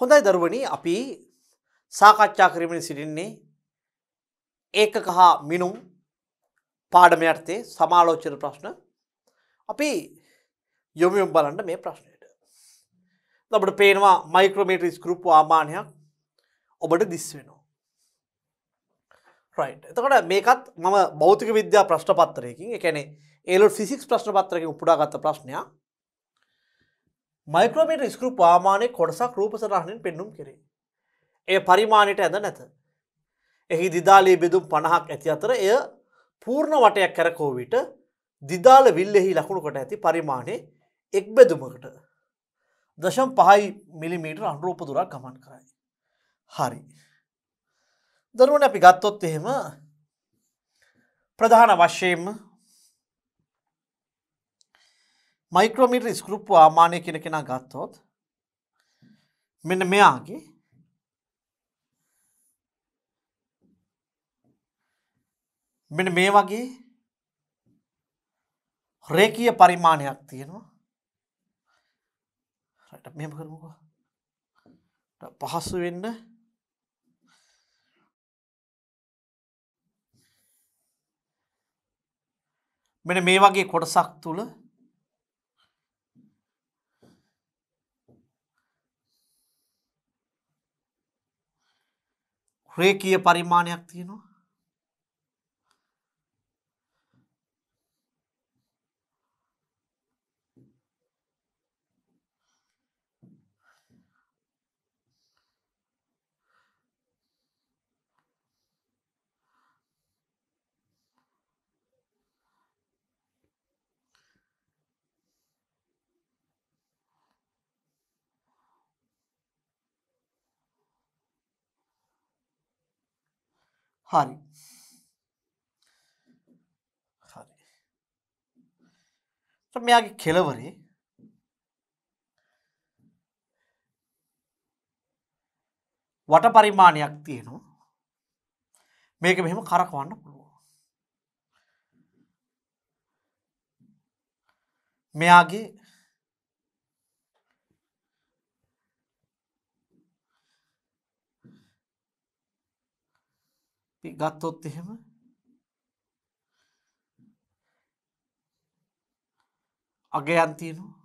හොඳයි දරුවනි අපි සාකච්ඡා කරමින් සිටින්නේ ඒකක හා මිනුම් පාඩම යටතේ සමාලෝචන ප්‍රශ්න අපි යොමුයොම් බලන්න මේ ප්‍රශ්නයට. අපට පේනවා මයික්‍රමේටරිස් ගරුප් ආමානයක් ඔබට දිස් වෙනවා. රයි් එතකට මේකත් මම බෞතික විද්‍යා ප්‍රශ්න පත්තරයකින් එකැනේ ඒලො ෆිසික්ස් ප්‍රශ්න පත්තරකින් උපඩාගත්ත ප්‍රශ්නයක් මයික්‍රෝමීට ස්කරු පාමානය කොටසක් රූපසරහණයෙන් පෙන්නුම් කරේ. එය පරිමාණයට ඇඳ නැත. එහි දිදාලී බෙදුම් පණහක් ඇති අතර එය පූර්ණ වටයක් කැරකෝ විට දිදාල විල්ලෙහි ලකුණු කොට ඇති පරිමාණය එක් බෙදුමකට. දශම් පහයි මිලිමීටර අනුරූපදුරක් ගමන් කරයි. හරි. දරුවන අපි ගත්තොත් එහෙම ප්‍රධාන වශයෙන්ම මයික්‍රෝමිට ස්කෘප් ආමානය කෙන කෙනා ගත්තොත් මෙන්න මෙයාගේ මෙන මේ වගේ රේකීය පරිමාණයක් තියෙනවා රට මෙම කරමුවා පහසු වෙන්න මෙන මේ වගේ කොටසක් තුළ රේකීය පරිමාණයක් තියෙනවා. හරි හරි මෙයාගේ කෙලවරේ වට පරිමාණයක් තියෙනවා මේක මෙහෙම කරකවන්න පුළුවන් මෙයාගේ ගත්තොත් එහෙම අගයන් තියෙනවා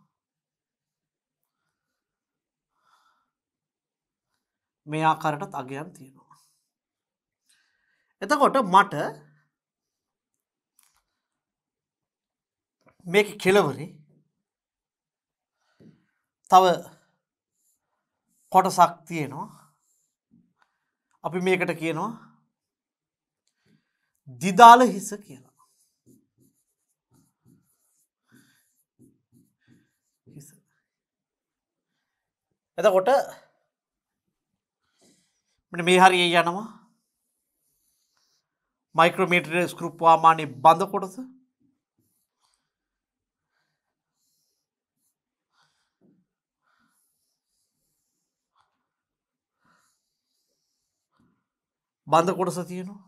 මේ ආකාරයටත් අගයන් තියෙනවා එතකොට මට මේක කෙලවරේ තව කොටසක් තියෙනවා අපි මේකට කියනවා දිදාල හිස කියලා. එතකොට මේ හරිය යනවා මයික්‍රමේටර ස්කෘප්වාමානය බඳ කොටස බඳ කොටස තියෙනවා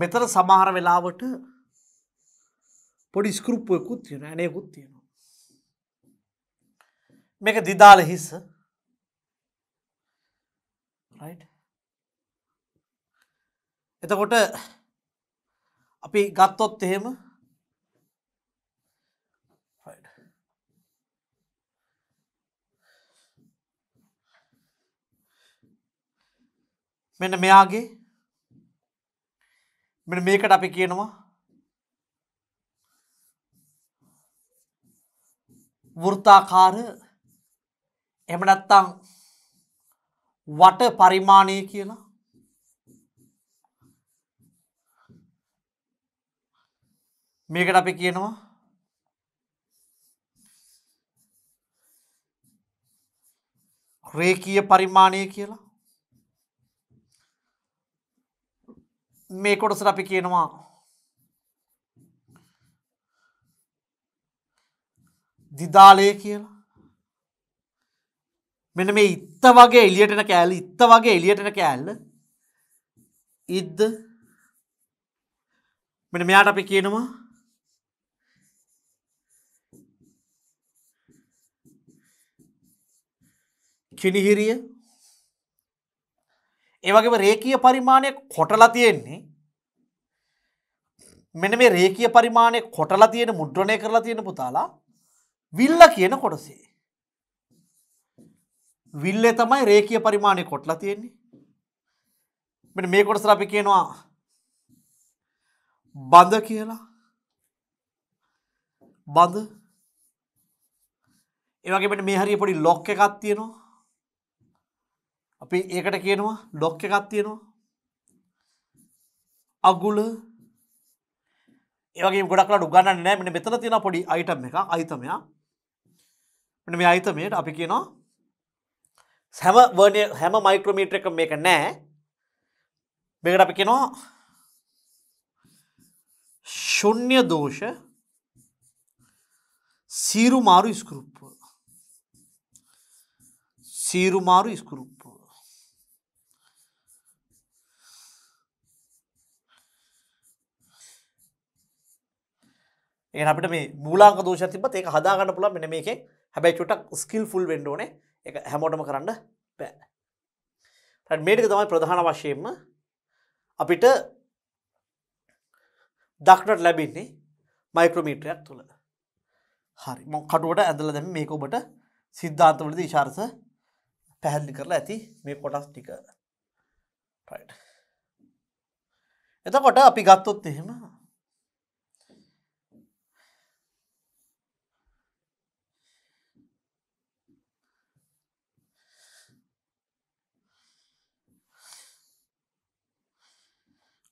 මෙතන සමහර වෙලාවට පොඩි ස්කෘප්පුයකුත් තියෙන ඇනයකුත් තියෙනවා. මේක දිදාල හිස්ස එතකොට අපි ගත්තොත් එහෙම මෙන්න මෙයාගේ මෙන්න මේකට අපි කියනවා වෘත්තාකාර එහෙම නැත්නම් වට පරිමාණය කියලා මේකට අපි කියනවා රේකීය පරිමාණය කියලා මේ කොටසට අපි කියනවා දිදාලය කියලා මෙන මේ ඉත්ත වගේ එලියටන කෑල්ල ඉත්ත වගේ එලියටන කෑල්ල ඉද්ද මෙන මෙයාට අපි කියනවා කිනිහිරිය ඒවගේම රේකීය පරිමාණය කොටලා තියෙන්නේ මෙන මේ රේකීය පරිමාණය කොටලා තියෙන මුද්‍රණය කරලා තියෙන පුතාලා විල්ල කියන කොටසේ. විල්ල තමයි රේකීය පරිමාණය කොටලා තියෙන්නේ මෙ මේ කොටස අපි කියනවා බඳ කියලා බඳ ඒවගේ මේ හරි පොඩි ලොක්ක එකක් තියෙනවා අපි ඒකට කියනවා ඩොක් එකක් තියෙනවා අගුල ඒගේ ගොඩක්ලට ගන්න නෑ මෙ මෙතන තියෙන පොඩි අයිටම් එක අයිතමයා මෙ මේ අයිතමයට අපි කියනවා සැම වර්ණය හැම මයික්‍රමීට්‍ර එක මේක නෑ මේකට අපි කෙනවා ශුන්්‍ය දෝෂ සීරු මාරු ඉස්කරුප්ප සීරු මාරු ඉස්කරුප් ඒ අපිට මේ මූලාක දෝෂ තිබත් ඒක හදාගන්න පුළන් මෙන මේකෙන් හැබැයි චුටක් ස්කිල් ෆුල් වෙන්ඩෝනේ එක හැමෝටම කරන්න පෑ මේටක තමයි ප්‍රධාන වශයෙන්ම අපිට දක්නට ලැබින්නේ මයික්‍රමීට්‍රයක් තුළ හරි මො කටුවට ඇඳල දැම මේක ඔබට සිද්ධාන්තවලද විශාර්ස පැහැල්ලි කරලා ඇති මේ කොටස් ටික එතකොට අපි ගත්තොත් එහෙම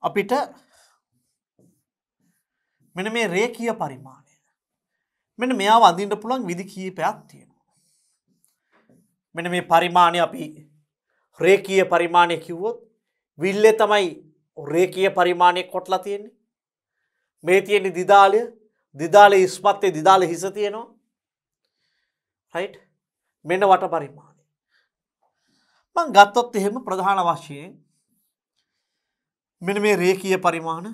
අපිට මෙන මේ රේකිය පරිමාණය මෙන මෙයා වඳින්ට පුළන් විදි කීපයක් තියෙනවා. මෙන මේ පරිමාණය අපි රේකීය පරිමාණය කිව්වොත් විල්ලේ තමයි රේකීය පරිමාණය කොටලා තියෙන්නේ මේ තියෙන්නේ දිදාලය දිදාල ඉස්මත්තේ දිදාල හිස තියෙනවා රයිට් මෙන්න වට පරිමාණය මං ගත්තොත් එහෙම ප්‍රධාන වශයෙන් මෙන මේ රේකීය පරිමාණ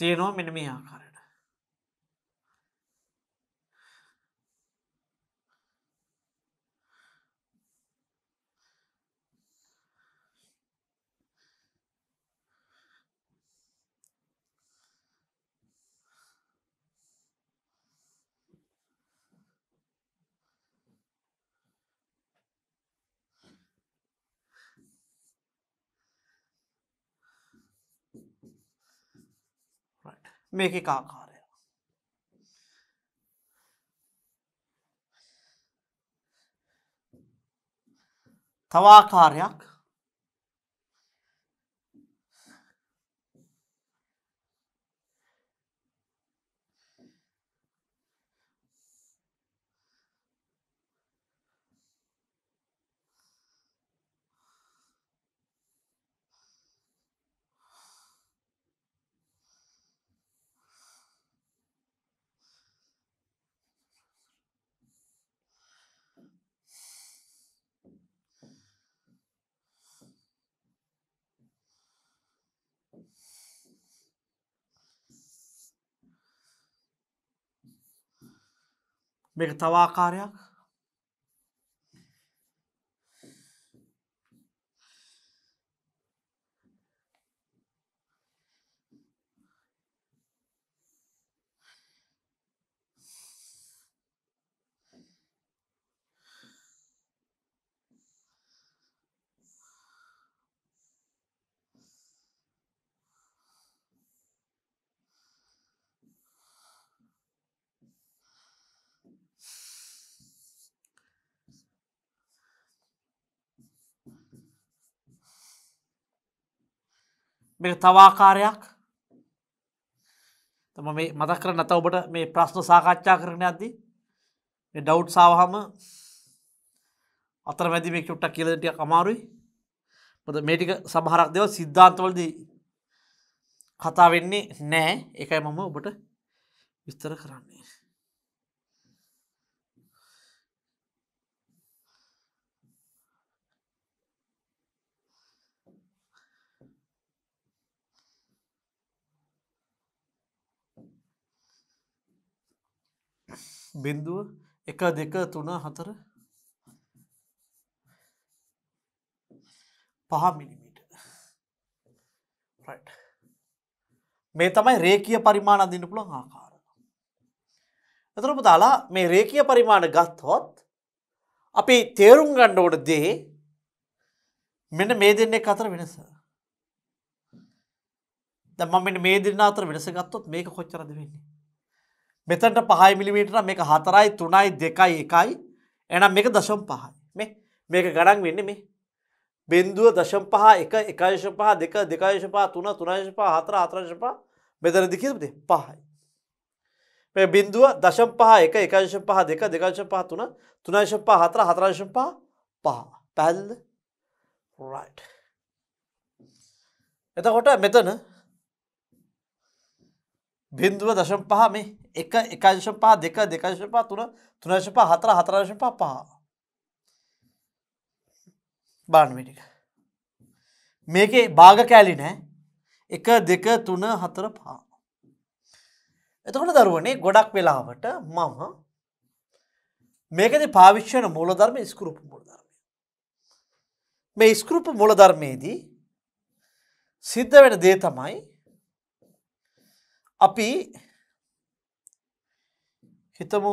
තියෙනවා මෙන මේ ආකාර මේක ආකාරය. තවාකාරයක් මේක තවාකාරයක් මේ තවාකාරයක් තම මේ මතක් කර නැත ඔබට මේ ප්‍රශ්න සාකච්ඡා කරන අද්දී මේ ඩව් සාවහම අතර වැදි මේ චුට්ටක් කියලටිය අමාරුයි පොද මේටික සමහරක් දෙව සිද්ධාන්තවලදී කතා වෙන්නේ නෑ එකයි මම ඔබට විස්තර කරන්නේ බිින්දුව එක දෙක තුනා හතර පහ මිලිමීට මේ තමයි රේකිය පරිමාණ අඳන්න පුළන් ආකාර එතරපු තාලා මේ රේකිය පරිමාණ ගත්හොත් අපි තේරුම් ගණ්ඩ ඕට දේ මෙන මේ දෙන්නේ අතර වෙනස දම මෙ මේ දෙන්න අතර වෙනස ගත්තොත් මේක කොච්චරද වෙන්නේ මෙතට පහයි මිලිමීටර මේක හතරයි තුනයි දෙකයි එකයි එනම් මේක දශම් පහයි මේ මේක ගඩන් වෙන්න මේ බින්දුව දශම් පහ එක එකයශ පහ දෙක දෙකයශපා තුන තුනශපා හතර අතරශපා මෙතර දිකිරද පහයි. මේ බින්දුව දශම් පහ එක එකශ පහ දෙක දෙකශ පහ තුන තුනශ පා හතර හතරශ පා පහ පැල්ද රයිට් එතකොට මෙතන බින්දුව දශම් පහ මේ එක එකශම් පහ දෙක දෙකශප තුන තුනශප හතර හතරශප පහ බාන්මිටික මේක භාග කෑලි නෑ එක දෙක තුන හතර පා එතකොට දරුවනේ ගොඩක් වෙලාවට මම මේකද පාවිශ්්‍යන මූලධර්ම ස්කරපු මුලධර්මය මේ ස්කරපු මුලධර්මයේදී සිද්ධ වෙන දේ තමයි අපි හිතමු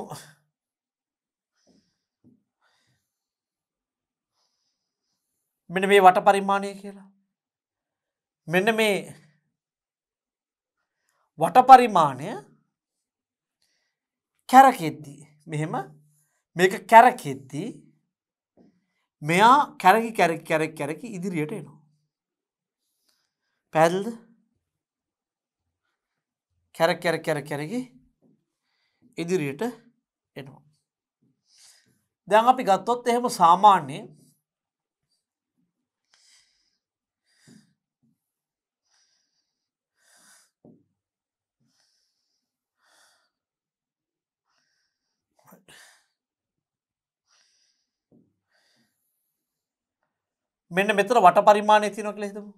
මෙන මේ වට පරිමාණය කියලා මෙන්න මේ වට පරිමාණය කැරකෙද්දී මෙහෙම මේක කැරකෙද්දී මෙයා කැරකි කැරකි කැරක් කැරකි ඉදිරියට එනවා පැල්ද කැර කැර කැර කැරගි ඉදිරියට එනවා. දැන් අපි ගත්තොත් එහෙම සාමාන්‍යයෙන් මෙන්න මෙතර වට පරිමාණය තියෙනව කියලා හිතමු.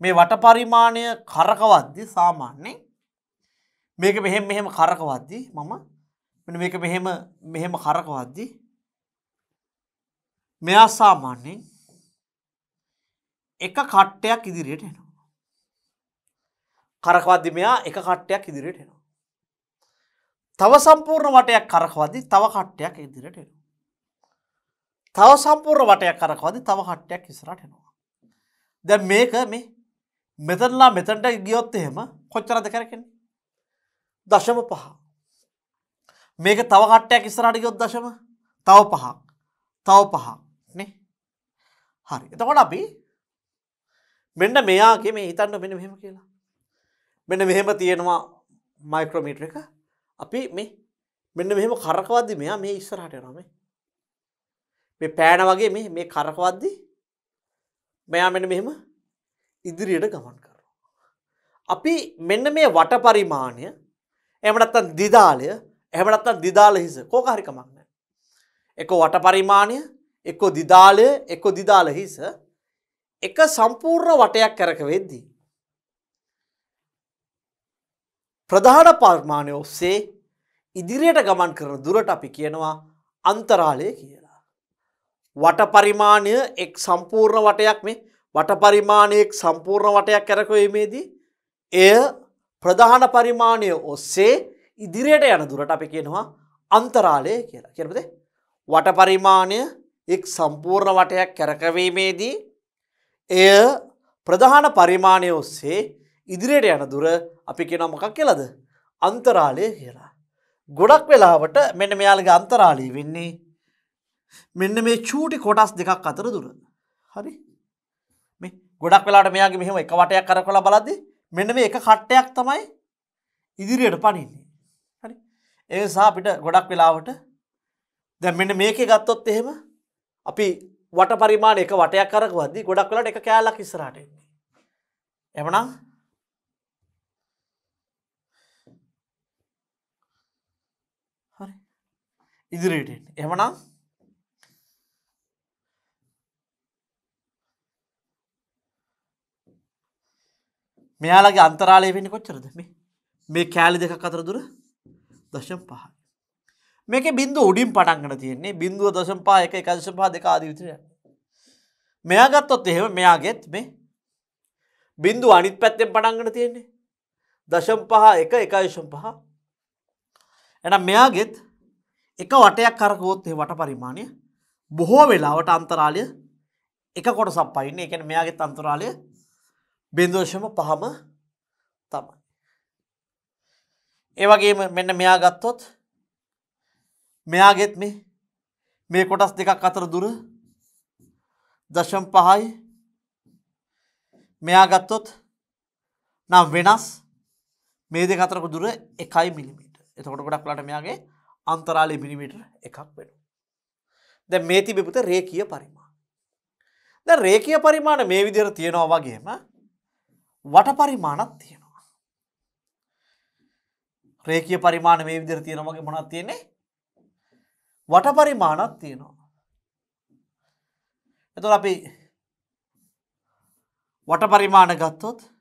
මේ වට පරිමාණය කරකවද්දි සාමාන්‍යෙන් මේක මෙහෙම මෙහෙම කරකවද්දි මම මේක මෙහෙම මෙහෙම කරකවද්දි මෙයා සාමාන්‍යෙන් එක කට්ටයක් ඉදිරියට එනවා. කරකවද්දි මෙයා එක කට්ටයක් ඉදිරියට එනවා. තව සම්පූර්ණ වටයක් කරකවදි තව කට්ටයක් ඉදිරියට එනවා. තව සම්පූර්ණ වටයක් කරකවදි තව කට්ටයක් ඉස්රට එනවා. දැ මේක මේ මෙතනලා මෙතැන්ට ගියොත් එහෙම කොච්චරද කරකෙන් දශම පහ මේක තව කට්ටයක් ඉස්සරට ගියොත් දශම තව පහක් තව පහක් නේ හරි එතකොට අපි මෙන්න මෙයාගේ මේ හිතන්න මෙන මෙහෙම කියලා මෙන්න මෙහෙම තියෙනවා මයික්‍රමීට්‍ර එක අපි මේ මෙන්න මෙහෙම කරකවද්දි මෙයා මේ ඉස්සරහට නමේ මේ පෑන වගේ මේ මේ කරකවද්දි මෙයා මෙන්න මෙහෙම ඉදිරියට ගමන් කරනවා. අපි මෙන්න මේ වට පරිමාණය එමනත්තන් දිදාලය එමනත්තන් දිදාල හිස කෝක හරිකමක්න. එක වට පරිමාණය එක්කො දිදාලය එක්කො දිදාල හිස එක සම්පූර්ණ වටයක් කරක වෙද්දී. ප්‍රධාන පර්මාණය ඔස්සේ ඉදිරියට ගමන් කරන දුරට අපි කියනවා අන්තරාලය කියලා. වට පරිමාණය එක් සම්පූර්ණ වටයක් මේ වට පරිමාණයෙක් සම්පූර්ණ වටයක් කැරකවීමේදී එය ප්‍රධාන පරිමාණය ඔස්සේ ඉදිරියට යන දුරට අපි කියනවා අන්තරාලය කියලා කියනද වට පරිමාණය එක් සම්පූර්ණ වටයක් කැරකවීමේදී එය ප්‍රධාන පරිමාණය ඔස්සේ ඉදිරියට යන දුර අපි කෙන මොකක් කියලද අන්තරාලය කියලා. ගොඩක් වෙලාවට මෙන්න මෙයාලගේ අන්තරාලී වෙන්නේ මෙන්න මේ චූටි කොටස් දෙකක් අතර දුර හරි ගොඩක් වෙලාට මෙයාගේ මෙහෙම එක වටයක් කර කළ බලද්දි මෙන්න මේ එක කට්ටයක් තමයි ඉදිරියට පනින්නේ හරි ඒසා අපිට ගොඩක් වෙලාවට දැන් මෙන්න මේකේ ගත්තොත් එහෙම අපි වට පරිමාණ එක වටයක් කරකවද්දි ගොඩක් වෙලාට එක කෑල්ලක් ඉස්සරහට එන්නේ එමනම් හරි ඉදිරියට එන්නේ එමනම් මෙයාලගේ අන්තරාලය වෙන්න කොච්චරද මේ මේ කෑලි දෙක අතර දුර දශම් පහ මේක බින්දු උඩින් පටන්ගන තියන්නේ බින්දුව දශම් පා එක එකදශ පා දෙක ආදීවිතරය මෙයා ගත්තොත් එහෙම මෙයාගෙත් මේ බින්දු අනිත් පැත්තෙන් පටන්ගන තියෙන්නේ දශම් පහ එක එකයශම් පහ එන මෙයාගෙත් එක වටයක් කරකවොත් වට පරිමාණය බොහෝ වෙලාවට අන්තරාලය එක කොට සප්පයින්න එකන මෙයාගෙත් අන්තරාලය බිඳෝෂම පහම තමයි. ඒවගේ මෙන්න මෙයා ගත්තොත් මෙයාගෙත් මේ මේ කොටස් දෙකක් අතර දුර දශම් පහයි මෙයා ගත්තොත් නම් වෙනස් මේ දෙක අතරක දුර එකයි මිලිමීට එතකොට ගොඩක් ලට මෙයාගේ අන්තරාලි මිනිමිට එකක් වෙන. දැ මේ තිබිපුත රේකිය පරිමා. ද රේකිය පරිමාණ මේ විදිර තියෙනවා වගේම වටපරිමාණක් තියෙනවා. රේකිය පරිමාණ මේ විදිර තියෙනමගේ මොනක් තියෙන්නේ වටපරිමාණක් තියෙනවා. එතුො අපි වටපරිමාණ ගත්තොත්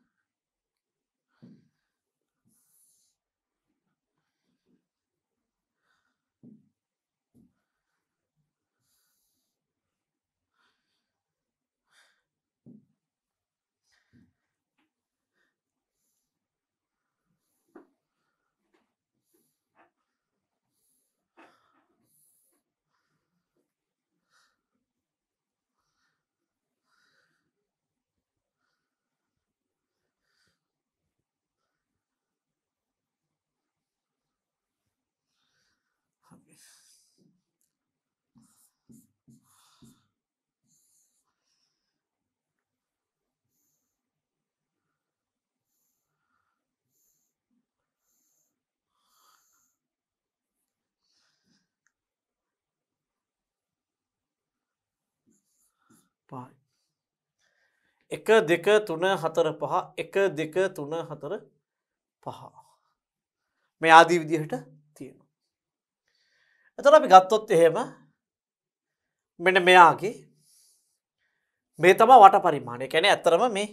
පහයි. එක දෙක තුන හතර පහ එක දෙක තුන හතර පහ. මේ ආදී විදිහට තියෙනවා. එතර අපි ගත්තොත් එහෙම මෙන මෙයාගේ මේ තමා වට පරිමාණය කැන ඇතරම මේ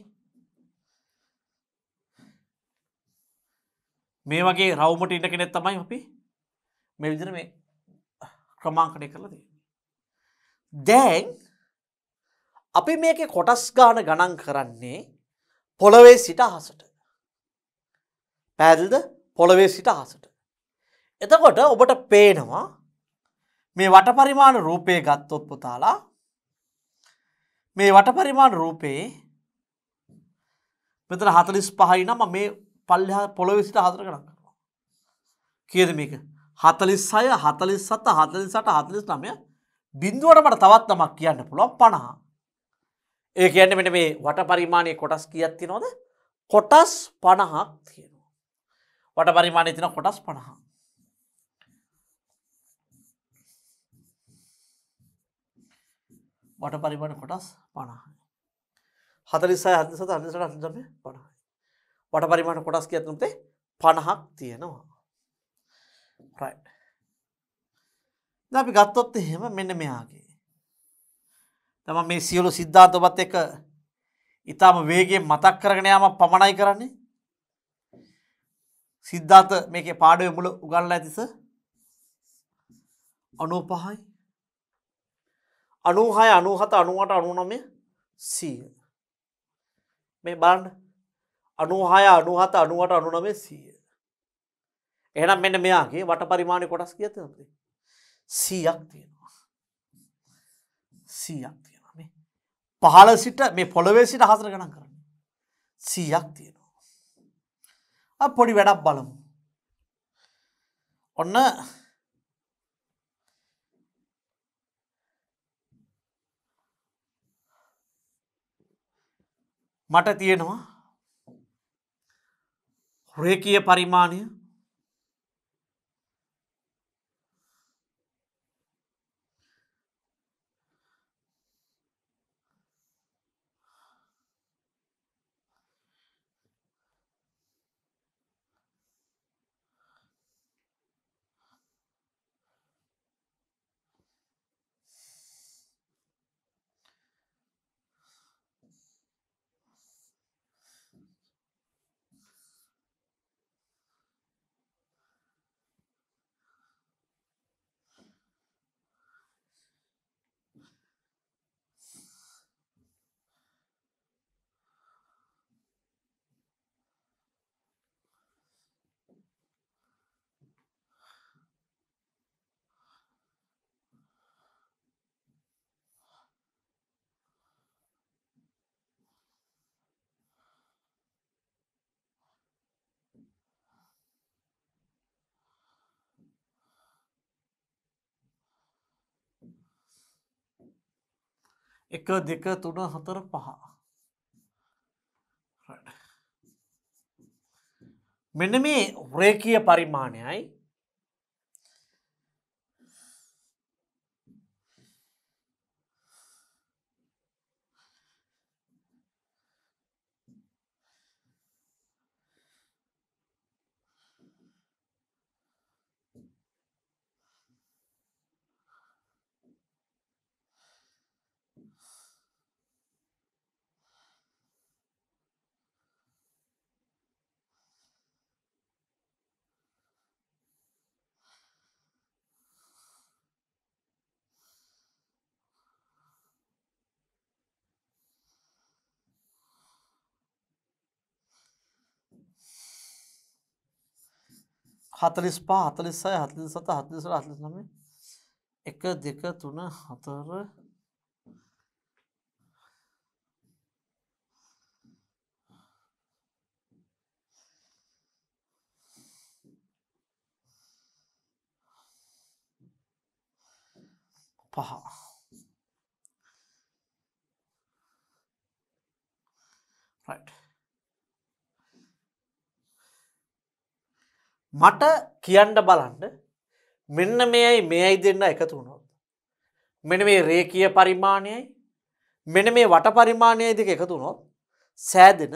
මේ වගේ රවමට ඉන්න කෙනෙත් තමයි අපි මේ විදිර මේ ක්‍රමාංකනය කරලා දී. දැන් අපි මේක කොටස් ගාන ගණන් කරන්නේ පොළොවේ සිට අහසට. පැදිල්ද පොළොවේ සිට අහසට. එතකොට ඔබට පේනවා මේ වටපරිමාණ රූපය ගත්තොත් පුතාලා මේ වටපරිමාණ රූපයේ මෙතන හතලිස් පහයි නම මේ පල්ලහ පොළොවේ සිට හතර ගණන් කරනවා. කියද මේක හතලිස් සය හතලිස් සත හතලිසට හතලිස් නමය බින්දුවට මට තවත් නමක් කියන්න පුළුවන් පණහා ඒ කියන්න මෙට මේ වට පරිමාණය කොටස් කියත්ති නොද කොටස් පණහක් තියෙනවා. වට පරිමාණය තින කොටස් පණහා. වට පරිමාණ කොටස් පණහයි. හතලිසයි හදස අනිසට අන්දම පණහයි. වට පරිමාණ කොටස් කියත්නතේ පණහක් තියෙනවා. අපි ගත්තොත් එහෙම මෙන්න මෙයාගේ. තම මේ සියලු සිද්ධාත ඔබත් එක ඉතාම වේගේ මතක් කරගෙන යාම පමණයි කරන්නේ සිද්ධාත මේක පාඩුව මුල උගල්ල ඇතිස අනෝ පහයි අනුහය අනුහත අනුවට අනුනමය සීය මේ බාන්ඩ අනුහය අනුහත අනුවට අනුනමේ සීය එහනම් මෙන්න මෙයාගේ වට පරිමාණය කොටස් කියත සීයක් තියෙනවා සීයක් තිය පහළ සිට මේ පොළොවේ සිට හසර ගණන් කරන්න. සීයක් තියෙනවා. පොඩි වැඩක් බලමු. ඔන්න මට තියෙනවා රේකීය පරිමාණය එක දෙක තුන හතර පහ මෙන්න මේ රේකය පරිමාණයයි हातलीस पहा हातलीस सहा हातलीस सत्ता हातलीस नवे एक देख तुन हतर पहा राइट මට කියන්න බලන්න මෙන්න මේයි මේයි දෙන්න එකතු වුණොත්. මෙන මේ රේකිය පරිමාණයයි මෙන මේ වට පරිමාණයයි දෙක එකතු වුණොත් සෑදෙන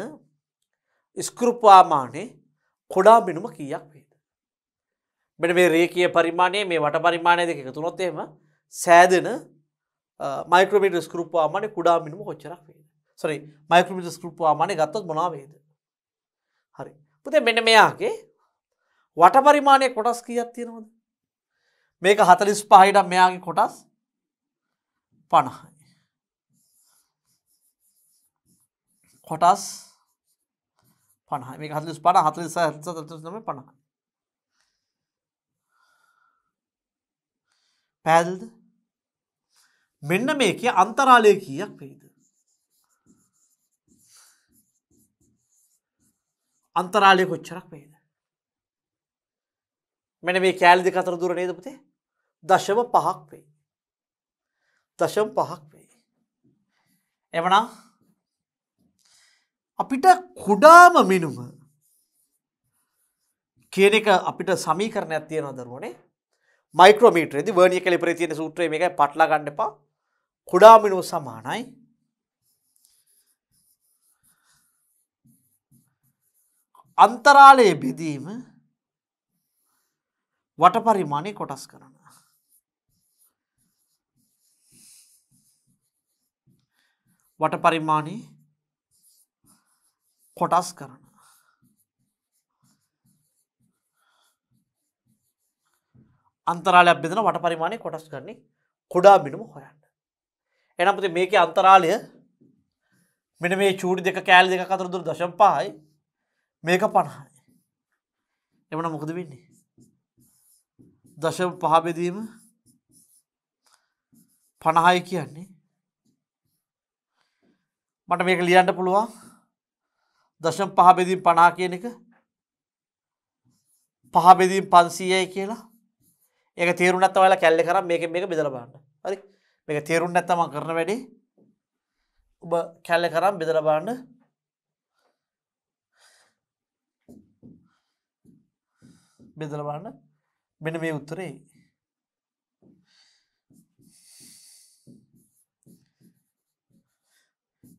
ස්කෘප්වාමානේ කොඩා බෙනුම කියක් වේද. මෙන මේ රේකිය පරිමාණය මේ වට පරිමාණය දෙක එකතුනොත් එම සෑදෙන මයිකමිට ස්කෘප්වාමාන කුඩා මිනිම කොච්චරක් වේද. සොරි මයිකමිට ස්කෘප්වාමානය ගත්තත් මොනාවේද. හරි. පුතේ මෙන මෙයාගේ වට පරිමාණය කොටස් කියත් තියෙනවද. මේක හතලිස් පහහිට මෙයාගේ කොටස් පණහයි. කොටස් පණහ මේ හතලිස් පණ හතලිස හතනම පණහයි. පැල්ද මෙන්න මේක අන්තරාලය කියක් පේද. අන්තරාලය කොච්චරක් පේද. මෙන මේ කෑලි දෙක අතර දුර නේද පුතේ? දශම 5ක් වෙයි. දශම 5ක් වෙයි. එවනම් අපිට කුඩාම මිනුම කියන එක අපිට සමීකරණයක් තියෙනවා දරුවනේ. මයික්‍රෝමීටරේදී වර්නියර් කැලිපරේ තියෙන සූත්‍රය මේකයි පටලා ගන්න එපා. කුඩා මිනුම සමානයි අන්තරාලයේ බෙදීම වට පරිමාණය කොටස් කරන. වට පරිමාණය කොටස් කරන. අන්තරාලයක් බෙදන වට පරිමාණය කොටස් කරන්නේ කොඩා බිනුම හොයන්න. එනපති මේක අන්තරාලය මෙන මේ චූඩි දෙක කෑල් දෙක අතර දුර දශම් පායි මේක පණහයි. එමන මොකද වෙන්නේ. දශම පහබෙදීම පණහාය කියන්නේ මට මේක ලියන්න පුළුවන් දශම් පහබෙදීම් පනා කියන එක පහබෙදීම් පන්සීයයි කියලා ඒක තේරුම් නැත්ත වල කැල්ලෙ කරම් මේක මේක බෙදලබන්න හරි මේක තේරුම් නැත්තම කරන වැඩි ඔබ කැල්ල කරම් බෙදලබන්න බෙදලබන්න මෙන මේ උත්තරේ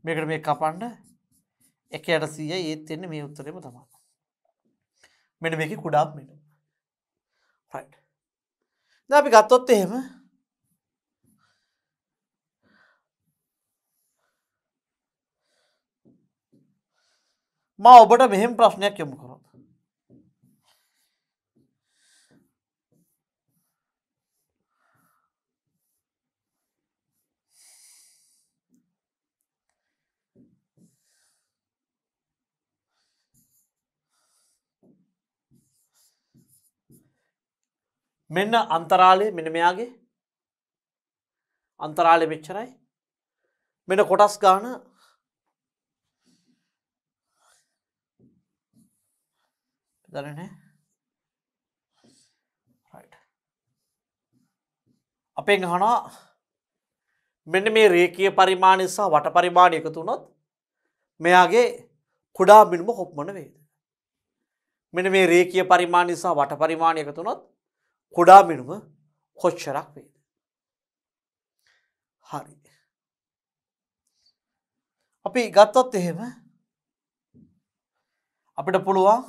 මේකට මේ කපන්න එක අට සීය ඒත් එන්න මේ උත්තරේම තමා මෙන මේක කුඩාක් මෙට ද අපි ගත්තොත් එහෙම මා ඔබට මෙහෙම ප්‍රශ්නයක් යොමු කරොත් මෙන්න අන්තරාලය මෙන මෙයාගේ අන්තරාලය මෙච්චරයි මෙන කොටස් ගාන දරන අපෙන් හනා මෙන්න මේ රේකය පරිමාණය නිසා වට පරිමාණය එකතුනොත් මෙයාගේ කුඩා මිනිම හොප්මන වේද. මෙන මේ රේකිය පරිමාණ නිසා වට පරිමාණය එකතුනොත් කුඩා මිනුම කොච්චරක් වේද. හරි. අපි ගත්තොත් එහෙම අපිට පුළුවන්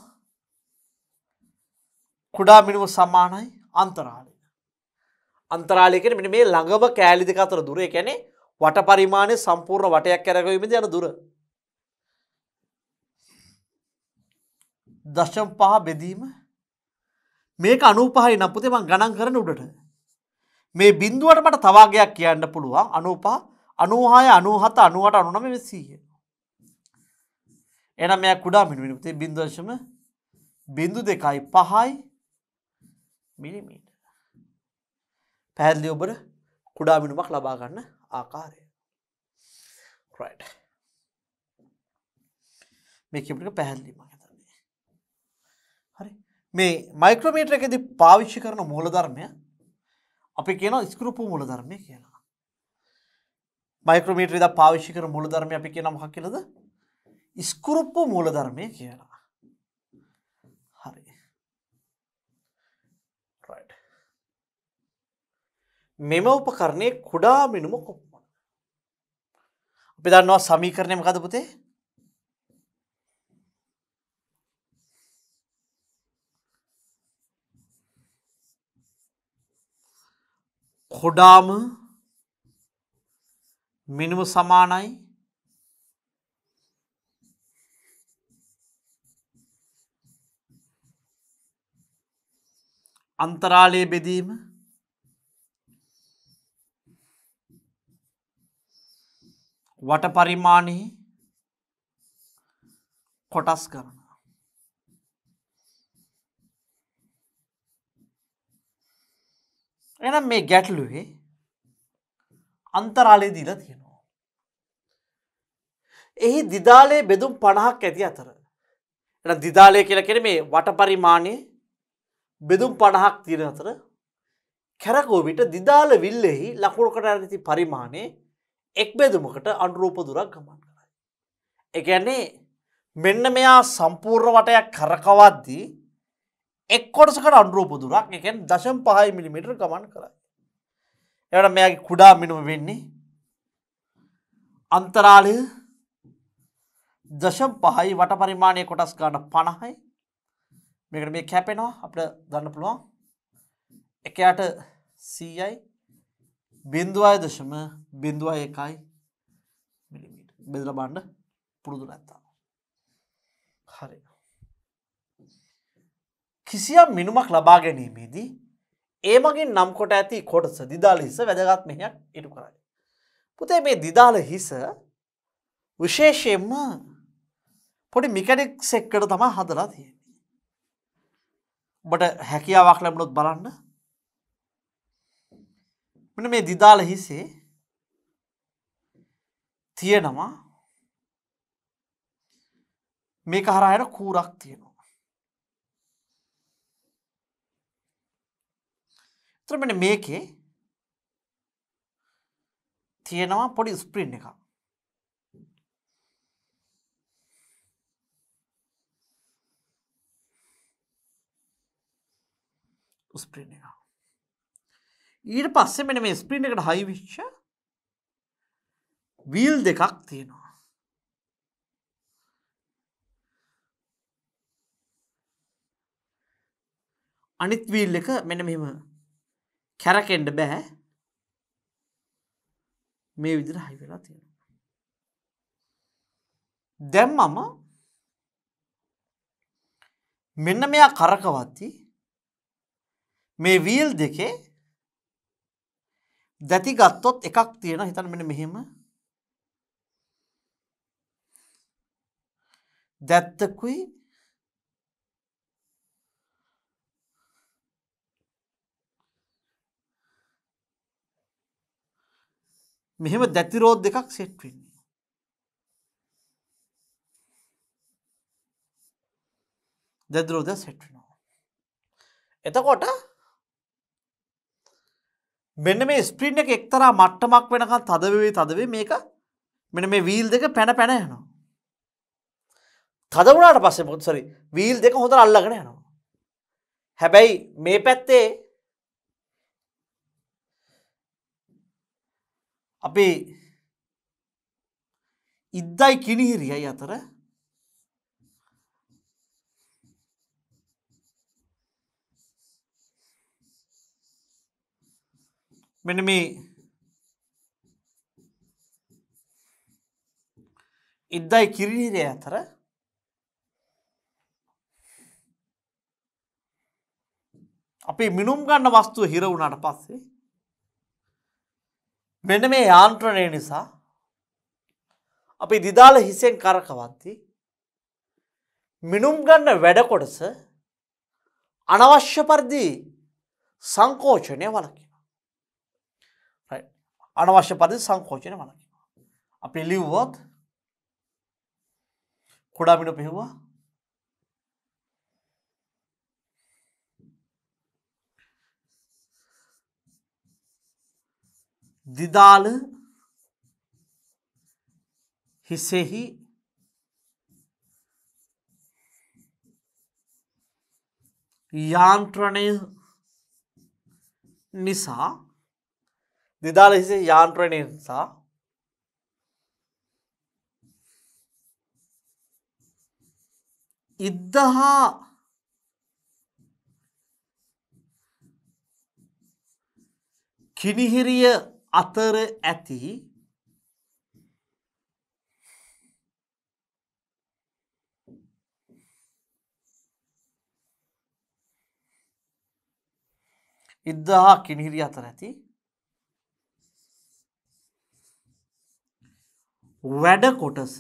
කුඩා මිනුම සමානයි අන්තරාලය. අන්තරාලයකට මෙ මේ ළඟම කෑලි දෙක අතර දුර එකැනේ වට පරිමාණය සම්පූර්ණ වටයක් කැරගීමද යන දුර. දශම් පහ බෙදීම මේක අනූපහයි නම් පුතේ මං ගණන් කරන උඩට. මේ බින්දුවට මට තවාගයක් කියන්න පුළුවන් අනූපා අනූහාය අනූහත අනුවට අනුනම වෙසීය. එනම් මෙය කුඩා මිනිමිනිපතේ බින්දුවශම බිඳු දෙකයි පහයි මිලිමීට. පැහැදිලි ඔබට කුඩා මිනුමක් ලබාගන්න ආකාරය. මේකට පැහැදිලිමක්. මේ මයික්‍රමීට්‍ර එකෙදි පාවිච්චි කරන මූලධර්මය අපි කියන ස්කරපු මූලධර්මය කියලා. මයික්‍රමීට්‍ර ද පාවිච්චි කර මූලධර්මය අපි කියන මහක් කියලද ස්කරප්පු මූලධර්මය කියලා. හරි. මෙම උපකරණය කුඩා මිනුම කොප්මන. අපි දන්නවා සමීකරණය මකදපුතේ කොඩාම මිනුම සමානයි අන්තරාලයේ බෙදීම වට පරිමාණයේ කොටස් කරන එනම් මේ ගැටලුවේ අන්තරාලය දීලා තියෙනවා. එහි දිදාලේ බෙදුම් පණහක් ඇති අතර. එ දිදාලය කියල කෙන මේ වට පරිමාණය බෙදුම් පණහක් තියෙන අතර කැරකෝවිට දිදාල විල්ලෙහි ලකුණකට ඇති පරිමාණය එක් බෙදුමකට අනුරූප දුරක් ගමන් කරයි. එකන්නේ මෙන්න මෙයා සම්පූර්ණ වටයක් කරකවද්දී එක් කොටසකට අන්රූප දුරක් එකෙන් දශම් පහයි මිලිමිට ගමන් කරයි. එවට මෙයාගේ කුඩා මිනුම වෙන්නේ අන්තරාලය දශම් පහයි වට පරිමාණය කොටස් ගන්න පණහයි මේකට මේ කැපෙනවා අපට දන්න පුළුවන් එකයට සීයයි බින්දුවාය දශම බින්දුවා එකයි මිලිමිට බෙදල බණ්ඩ පුරුදු නැත්තා හරි කිසියම් මිනුමක් ලබා ගැනීමේදී ඒ මගින් නම්කොට ඇති කොටස දිදාල හිස වැදගත්මයක් ඉටු කරයි. පුතේ මේ දිදාල හිස විශේෂයෙන්ම පොඩි මිකඩෙක් සෙක්කට තමා හදලා තියෙන්නේ. බට හැකියාවක් ලැබුණොත් බලන්න මෙන මේ දිදාල හිසේ තියෙනවා මේක හරායට කූරක් තියෙන. එතකොට මෙන්න මේකේ තියෙනවා පොඩි ස්ප්‍රින් එකක්. ස්ප්‍රින් එක. ඊට පස්සේ මෙන මේ ස්ප්‍රින් එකට හයිවිච්ච වීල් දෙකක් තියෙනවා. අනිත් වීල් එක මෙන මෙම කැරකෙන්ඩ බැහැ මේ විදිර හයි වෙලා තියෙන. දැම් මම මෙන්න මෙයා කරකවත්ති මේ වීල් දෙකේ දැති ගත්තොත් එකක් තියෙන හිතන් මෙන මෙහෙම දැත්තකුයි මෙහෙම දැතිරෝධ දෙකක් සෙට් වෙන්නේ. දැදරෝධ සෙට්නවා. එතකොට මෙන්න මේ ස්ප්‍රීන් එක එක්තරා මට්ටමක් වෙනකන් තදවේ තදවේ මේක මෙන මේ වීල් දෙක පැන පැන යනවා. තද වුණට පස්සේ මොත්සරි වීල් දෙක හොඳ අල්ලගෙන යනවා. හැබැයි මේ පැත්තේ අපේ ඉද්දයි කිනිහිරියයි අතර මෙන මේ ඉද්දයි කිරිහිරය අතර අපේ මිනුම් ගන්න වස්තුව හිර වුණට පස්සේ මෙන්න මේ යාන්ත්‍රණය නිසා අපි දිදාල හිසෙන් කරකවද්දි මිනුම් ගන්න වැඩකොටස අනවශ්‍ය පරිදි සංකෝචනය වලකිවා. අනවශ්‍ය පරිදි සංකෝචනය වලකිවා. අපි ලිව්වොත් කුඩාමිට පිහවා දිදාල හිසෙහි යාන්ත්‍රණය නිසා දිදාල හිසේ යාන්ත්‍රණය නිසා ඉද්දහා කිනිහිරිය අතර ඇති ඉද්දහා කිනිහිරි අතර ඇති වැඩ කොටස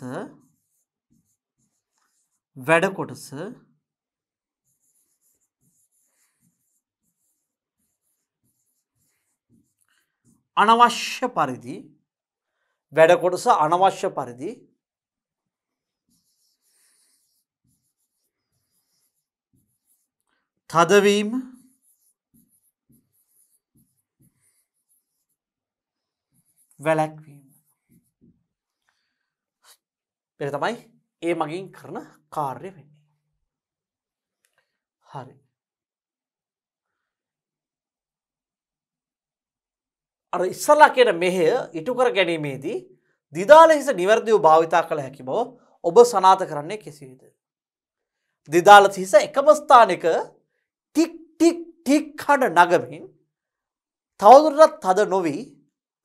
වැඩ කොටස අනවශ්‍ය පරිදි වැඩකොටස අනවශ්‍ය පරිදි තදවීම් වැලැක්වීම පෙර තමයි ඒ මගින් කරන කාර්ය වෙන්නේ හරි අර ඉස්සල්ලා කියන මෙහය ඉටුකර ගැනීමේදී දිදාල හිස නිවැරදිව භාවිතා කළ හැකි බව ඔබ සනාත කරන්නේ කෙසේද. දිදාල හිස එකමස්ථානක ටික් ටික් ටික් කඩ නගමින් තවදුරටත් තද නොවී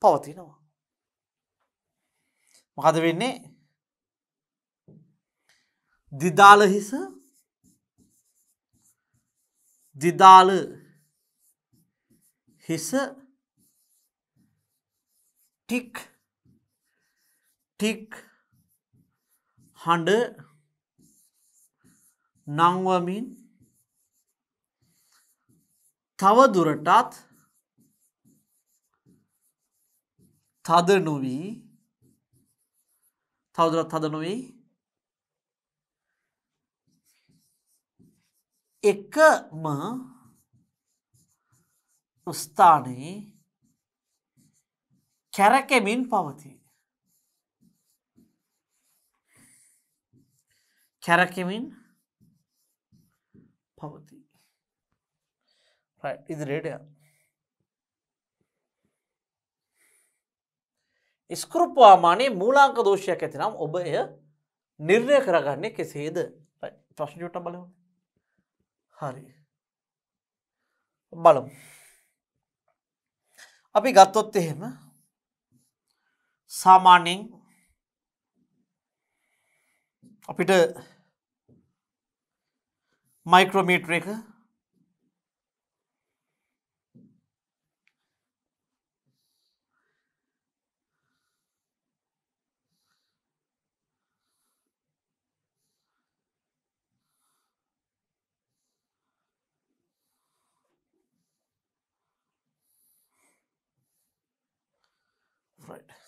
පවතිනවා. මකද වෙන්නේ දිදාල හිස දිදාල හිස ටික් ටික් හඬ නංවමින් තවදුරටත් තද නොවී තවදුරත් තද නොවී එකම ස්ථානයේ කැරකෙමින් පවතියි. කැරකෙමින් පවතියි. ඉදිරියට ස්කෘපවාමානයේ මූලාංක දෝෂයක් ඇතිනම් ඔබ එය නිර්ණය කරගන්නේ කෙසේද ප්‍රශ්නයට බලව හරි බලමු අපි ගත්තොත් එහෙම සාමාන්‍යයෙන් අපිට මයික්‍රෝමීටර එක right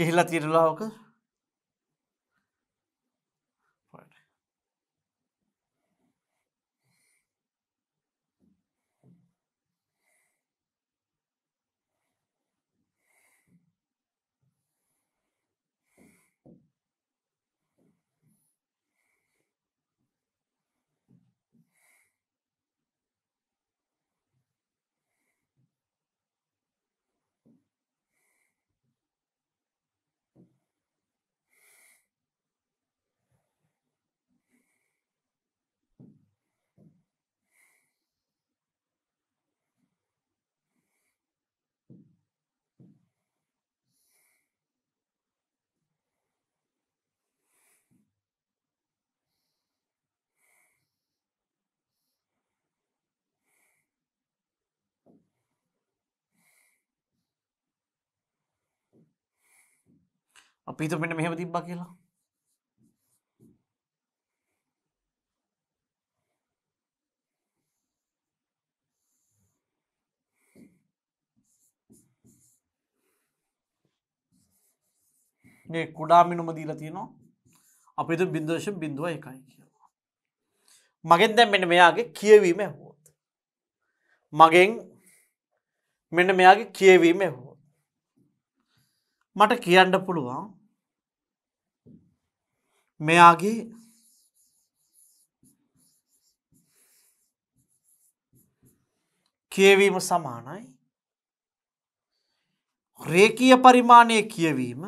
ගිහිල්ලා තියෙන ලාවක අපි හිත මෙන්න මෙහෙම තිබ්බා කියලා. මේ කුඩා මිනුම දීලා තියෙනවා අපිට බින්දශ බිඳුව එකයි කියලා. මගෙන් දැන් මෙන්න මෙයාගේ කියවීම හෝත්. මගෙන් මෙන්න මෙයාගේ කියවීම හෝ. මට කියන්න පුළුවන් මෙයාගේ කියවීම සමානයි රේකීය පරිමාණය කියවීම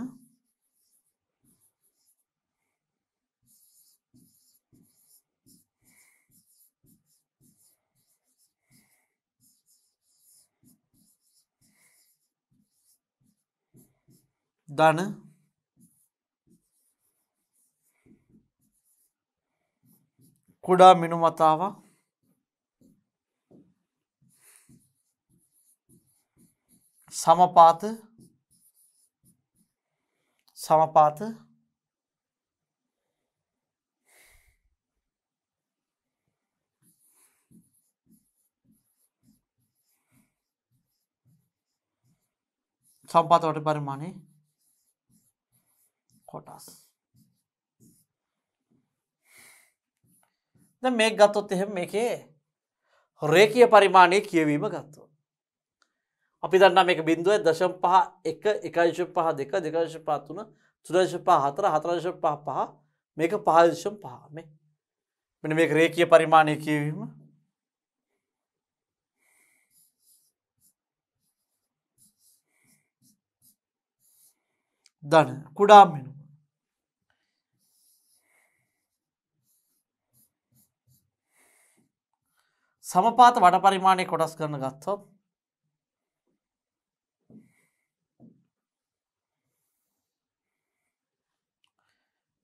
ධන කුඩා මිනුමතාවක් සමපාත සමපාත සම්පාත වට පරිමාණේ කොටස් ද මේ ගත්තොත් එහෙම එකේ රේකිය පරිමාණය කියවීම ගත්තු. අපි දන්න මේ බින්දුව දශම් පහ එක එකංශ පහ දෙක දෙකංශ පාතුන තුරංශ පා හතර හතරංශ පහ පහ මේක පහදශම් පහමේ මෙන මේ රේකිය පරිමාණය කියවීම දන කුඩාම් මෙනු සමපාත වට පරිමාණය කොටස් කරන ගත්තොත්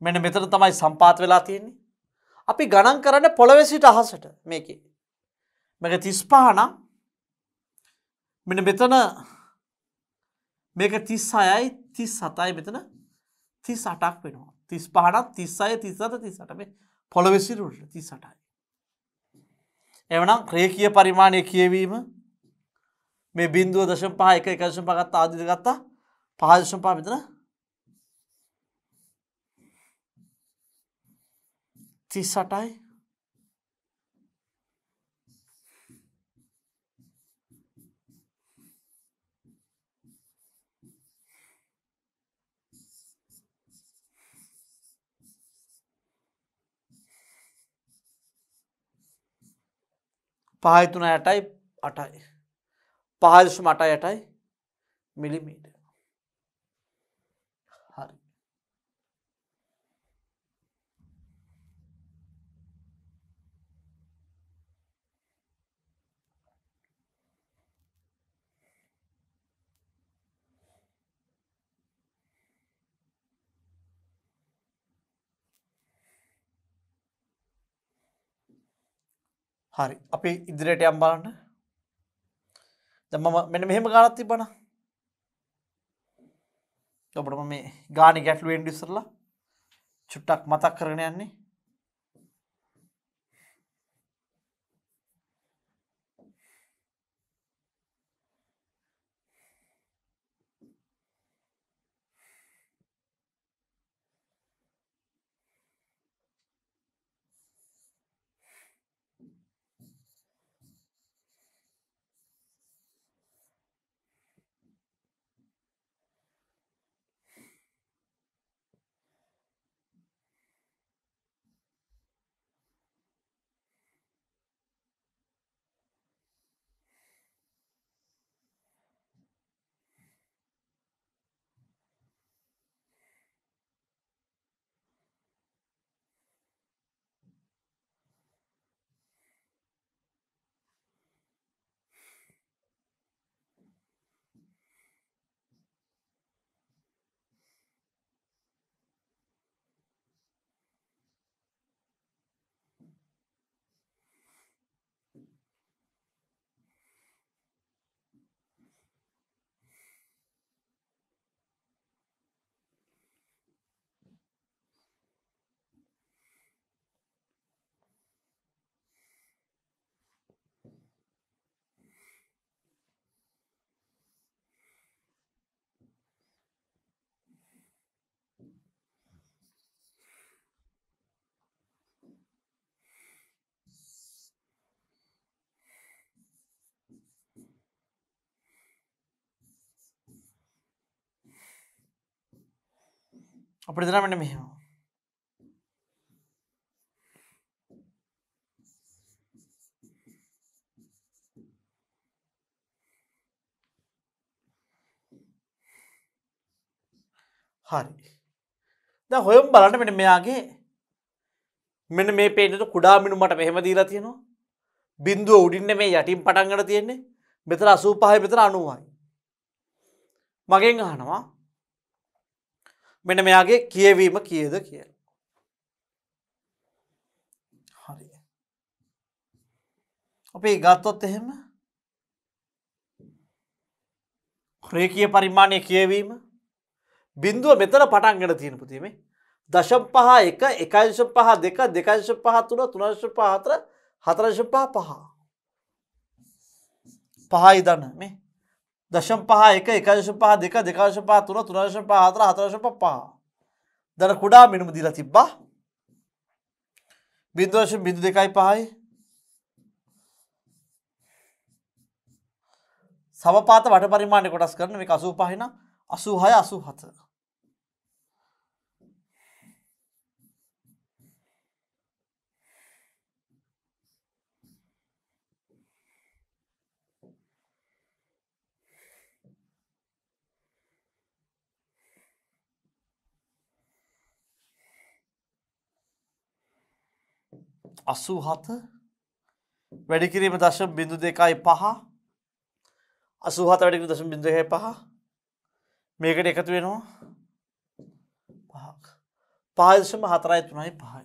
මෙන මෙතන තමයි සම්පාත් වෙලා තියෙන්නේ අපි ගණන් කරන්න පොළවෙසිට අහසට මේක මේක තිස්පාන මෙන මෙතන මේක තිස් අයයි තිස් සතයි මෙතන තිස් අටක් වෙනවා තිස් පහනක් තිස් අය තිස්සත තිසට මේ පොළවෙසිරුට තිස් සටයි එවනම් ක්‍රේකිය පරිමාණය කියවීම මේ බින්දුව දශම් පහ එක එකශම් පගත් ආදිද ගත්තා පහදශම් පාමිතර තිස් සටයි පහතුන යටයි අටයි. පහදශ මට යටයි මිලිමීට. හරි අපි ඉදිරියට යම් බලන්න දමම මෙන මෙහෙම ගානත් තිබන ඔබටම මේ ගානි ගැටලුවෙන් ඩිස්සරලා චුට්ටක් මතක් කරන යන්නේ අප දෙනමට මෙහෙම හරි ද හොයම් බලට මෙට මෙයාගේ මෙන මේ පේනතු කුඩා මිනුමට මෙහෙම දීලා තියෙනවා බින්දුව උඩින්න මේ යටින් පටන්ගට තියෙන්නේ මෙතර අසූ පහය මෙතර අනුවයි මගෙන් අහනවා මෙන මෙයාගේ කියවීම කියද කියල. හරි. අපේ ගත්තොත් එහෙම ක්‍රේකිය පරිමාණය කියවීම බින්දුව මෙතන පටන්ගෙන තියෙන පුතිීමේ දශම් පහ එක එකංශ පහ දෙක දෙකංශ පහ තුළ තුනංශ පහතර හතරශ පහ පහ. පහයි දන්න මේ දශම් පහ එක එකදශ පහ දෙක දෙකාශ පා තුන තුනර්ශ පහතර හතරශ පපා දන කුඩා මිනිම දිලා තිබ්බා බිදවශ බිදු දෙකයි පහයි සමපාත වට පරිමාණය කොටස් කරන මේ අසූ පහින අසූහය අසූ හතර අසූ හත වැඩිකිරීම දශම් බිඳු දෙකයි පහ අසූහත වැඩිකිරීම දශම් බිඳුහය පහ මේකට එකතු වෙනවා පහක් පාදශම හතරයි තුනයි පහයි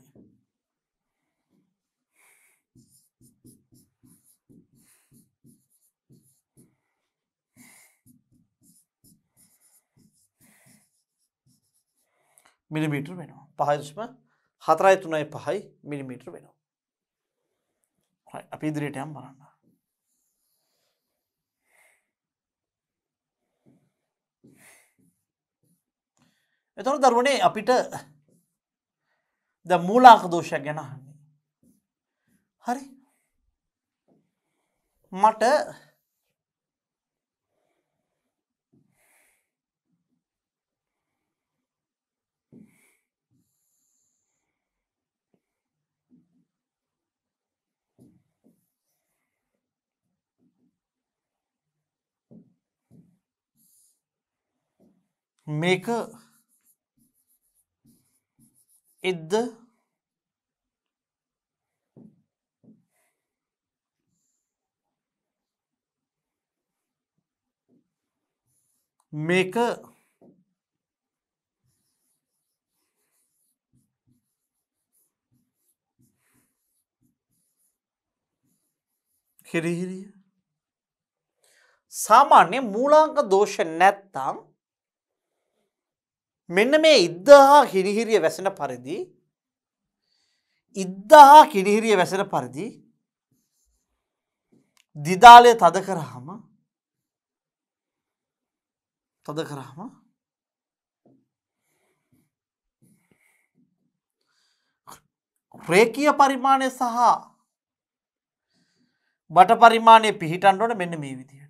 මිලිමීටර් වෙනවා පහදශම හතරයි තුනයි පහයි මිලිමීටර් වෙනවා අපි ඉදිරියට යම් බලන්න එතොන දරුවනේ අපිට ද මූලාක දෝෂයක් ගැනහන්නේ හරි මට මේක එද්ද මේක හිරිහිරිය සාමාන්‍ය මූලාංක දෝෂ නැත්තම් මෙන්න මේ ඉද්දහා හිනිහිරිය වැසෙන පරිදි ඉද්දහා කිනිහිරිය වැසෙන පරිදි දිදාලය තද කරහම තද කරහම රේකිය පරිමාණය සහ බට පරිමාණය පිහිටන්ඩොට මෙන්න මේ විදිහ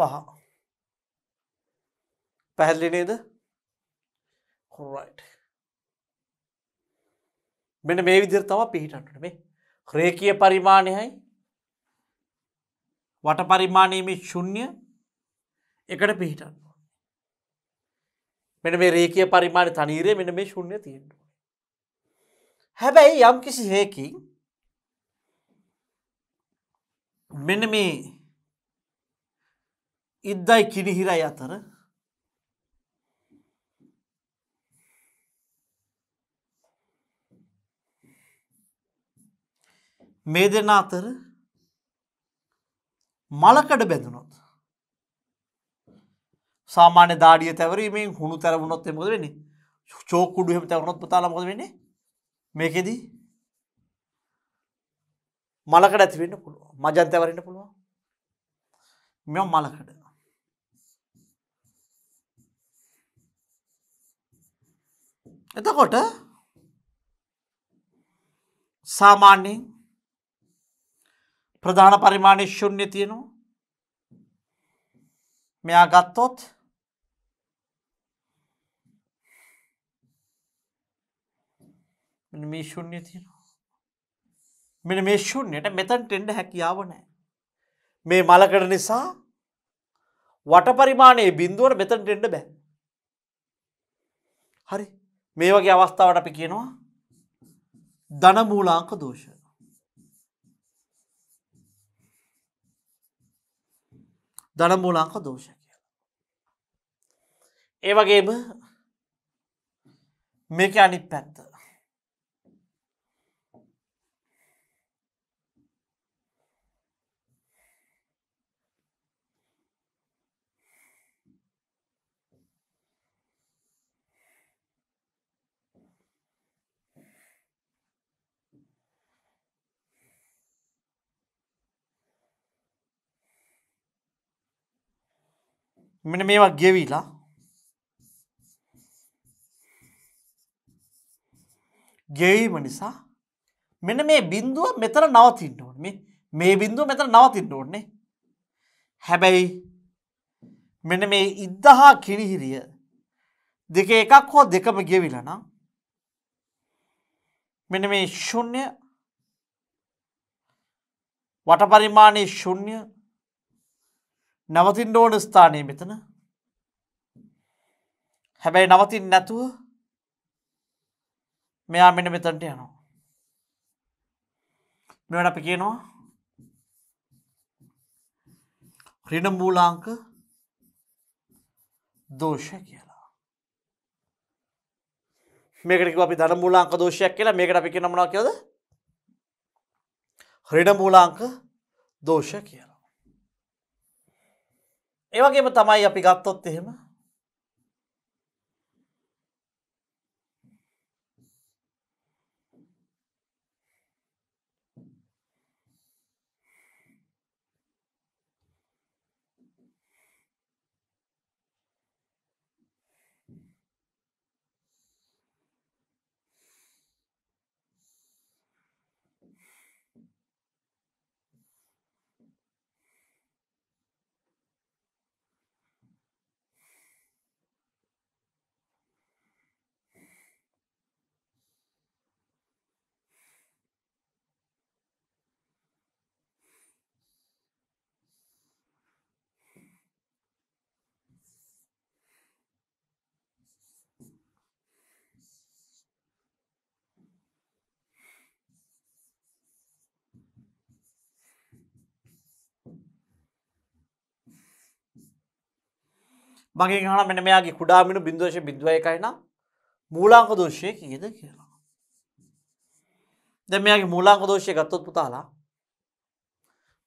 පහ පැහැදිලි නේද හොරයිට් මෙන මේ විදිර තම පිහිටන්ට මේ ක්‍රේකිය පරිමාණයයි වට පරිමාණයමි ශුන්්‍ය එකට පිහිටන්න මෙන මේ රේකිය පරිමාණ තනීරය මෙන මේ ශුන්්‍ය තියෙන්ට හැබැයි යම් කිසි හේකින් මෙන මේ ඉද්දයි කිරිහිරයි අතර මේ දෙන අතර මලකඩ බැඳුනොත් සාමාන්‍ය දාඩිය තැවරීමෙන් හුණු තැරවුණොත් එමද වෙන්නේ චෝකුඩු හෙම තැවුණොත් පතාලමොද වෙන්නේ මේකෙදී මලකට ඇතිවෙන්න පුළුව මජන් තැවරන්න පුළුවන් මෙ මලකඩ එතකොට සාමාන්‍යයෙන් ප්‍රධාන පරිමාණය ශුන්‍ය තියෙනවා මෙයා ගත්තොත් මේ ශුන්‍ය තියෙනවා මෙ මේ ශුන්‍යයට මෙතැන්ට එඩ හැකියාව නෑ මේ මලකට නිසා වට පරිමාණයේ බින්දුවට මෙතැන්ට එඩ බෑ හරි මේ වගේ අවස්ථාවට අපි කියනවා ධනමූලාංක දෝෂ. ධනමූලාංක දෝෂ කියලා. ඒවගේම මේක අනිත් පැත්ත. මෙන මේවා ගෙවිලා ගෙවීම නිසා මෙන මේ බින්දුව මෙතර නවතින්න ඕන මේ බින්දුව මෙතර නවතින්න ඕන්නේ හැබැයි මෙන මේ ඉද්දහා කිරිහිරිය දෙක එකක් හෝ දෙකම ගෙවිලනම් මෙන මේ ශුන්‍ය වටපරිමාණය ශුන්‍ය නවතින් ඕන ස්ථානය මෙතන හැබැයි නවතින් නැතුව මෙයා මෙන මෙතන්ට යනවා මෙවට අපි කියනවා රින මූලාංක දෝෂය කියලා මේකට අපි ධන මූලාංක දෝෂයක් කියලා මේකට අපි කියනමනා කියද රිඩ මූලාංක දෝෂ කියලා ඒවගේම තමයි අපි ගත්තොත් එහෙම මගේ ගහන මෙන මෙයාගේ කුඩාමිනු බින්දෝෂ බිද්ව එකයින මූලාංක දෝෂය කියද කියලා. දැ මෙයාගේ මූලාංක දෝෂය ගත්තොත් පුතාලා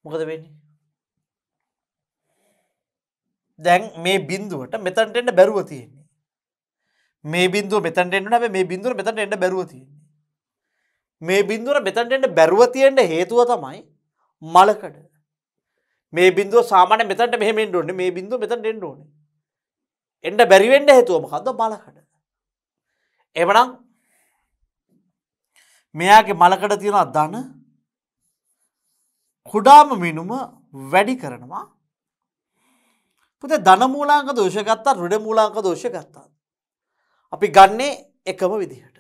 මොකද වෙන්නේ. දැන් මේ බින්දුවට මෙතන්ට එන්න බැරුව තියෙන්නේ. මේ බින්දුව මෙතන්ට එන්න හැ මේ බින්දුව මෙතට එන්න බැරුව තියෙන්නේ. මේ බින්දුවර මෙතන්ට එන්න බැරුව තියෙන්ට හේතුව තමයි මලකඩ. මේ බින්දුව සාමාන මෙතට මෙහෙමෙන්ට ඕන්න මේ බින්දුව මෙතට එන්න ඕනේ එන්ඩ බැරිවෙන්ඩ හේතුවම හද මලකඩ. එමනම් මෙයාගේ මලකඩ තියෙන අදන්න කුඩාම මිනුම වැඩි කරනවා පුතේ ධනමූලාංක දෝෂ ගත්තා රුඩ මූලාංක දෝෂ ගත්තා. අපි ගන්නේ එකම විදිහට.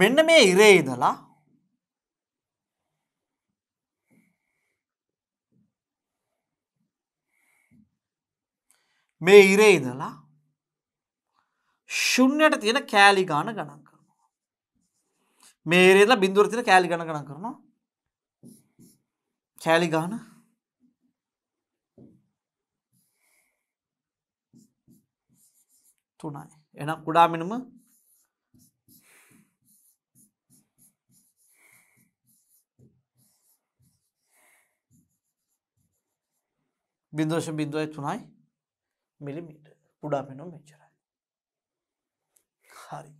මෙන්න මේ ඉරේ ඉදලා මේ ඉරේ ඉඳලා ශුන්්‍යයට තියෙන කෑලි ගාන ගණන් කරනවා. මේරේල බිඳුවර තින කෑලි ගණ ගණන් කරනවා කෑලි ගාන තුනයි එනම් කුඩාමිනම බිදෝෂ බිදුවයි තුනයි මිලිමීට පුඩා පෙනුම් මෙච්චරයි. හරි.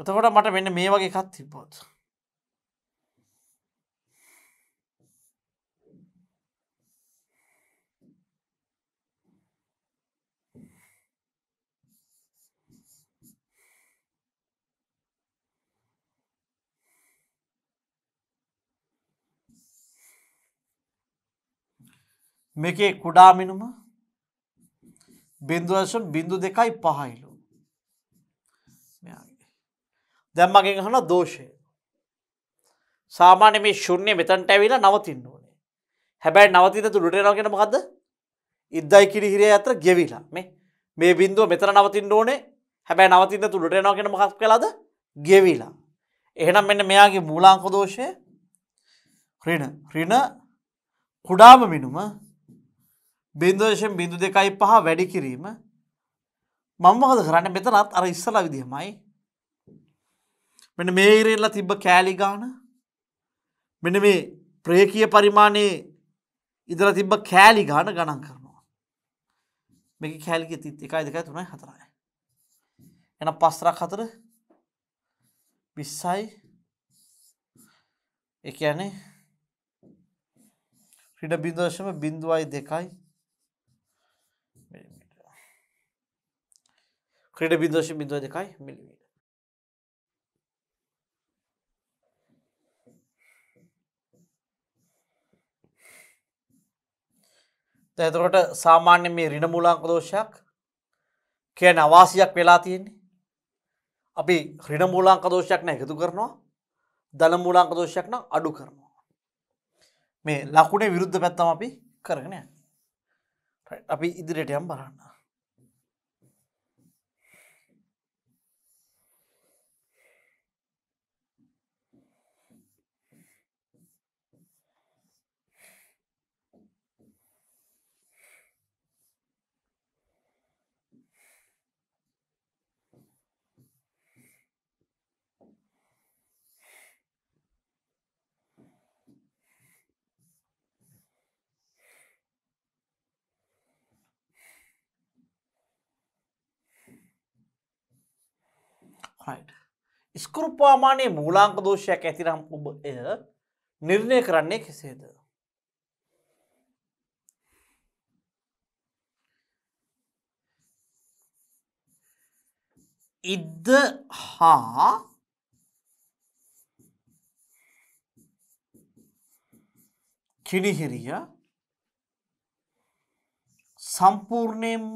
එතකොට මට මෙන්න මේ වගේ එකත් තිබ්බොත් මේකේ කුඩා මිනුම බිින්දු ඇසුම් බිින්දු දෙකයි පහයිලු දැම්මගෙන් හන දෝෂය සාමාන්‍ය මේ ශුන්‍ය මෙතන්ට ඇවිලා නවතින්න ඕනේ හැබැයි නවතිත තුළුටෙනගෙන මකද ඉද්දයි කිරි හිරේ ඇතර ගෙවිලා මේ මේ බින්දුව මෙතර නවතින්න ඕනේ හැබැයි නවතිත තුළුටෙනගෙන මකක් කලාද ගෙවිලා එහෙනම් මෙන්න මෙයාගේ මූලාංක දෝෂය රින රින කුඩාම මිනුම බින්දෝශයෙන් බිඳු දෙකයි පහ වැඩි කිරීම මම හද කරන්න මෙතනත් අර ඉස්සලා විදිහමයි මෙන මේ ඉරෙල්ලා තිබ්බ කෑලිගාන මෙන මේ ප්‍රේකිය පරිමාණයේ ඉදර තිබ්බ කෑලි ගාන ගණන් කරනවා මෙක කෑලික තිත් එකයි දෙකයි තුනයි හතරයි එන පස්රක් හතර විස්සයි එකයනේ ක්‍රඩ බිදෝශම බිඳුවයි දෙකයි ක්‍රඩ බිදෝෂ බිදුව දෙකයි මිලිමීට. තැතකොට සාමාන්‍ය මේ රිණ මුලාංක දෝෂයක් කියන අවාසියක් වෙලා තියෙන්නේ අපි රිණ මූලාංක දෝෂයක් නෑ එකතු කරනවා දළ මූලාංක දෝෂයක් නම් අඩු කරනවා මේ ලකුණේ විරුද්ධ පැත්තම අපි කරගෙන අපි ඉදිරියට යම් බලන්න ස්කෘපාමානයේ මූලාංක දෝෂයක් ඇතිරම් ඔබ එය නිර්ණය කරන්නේ කෙසේද. ඉද්ද හා කිරිහිරිය සම්පූර්ණයෙන්ම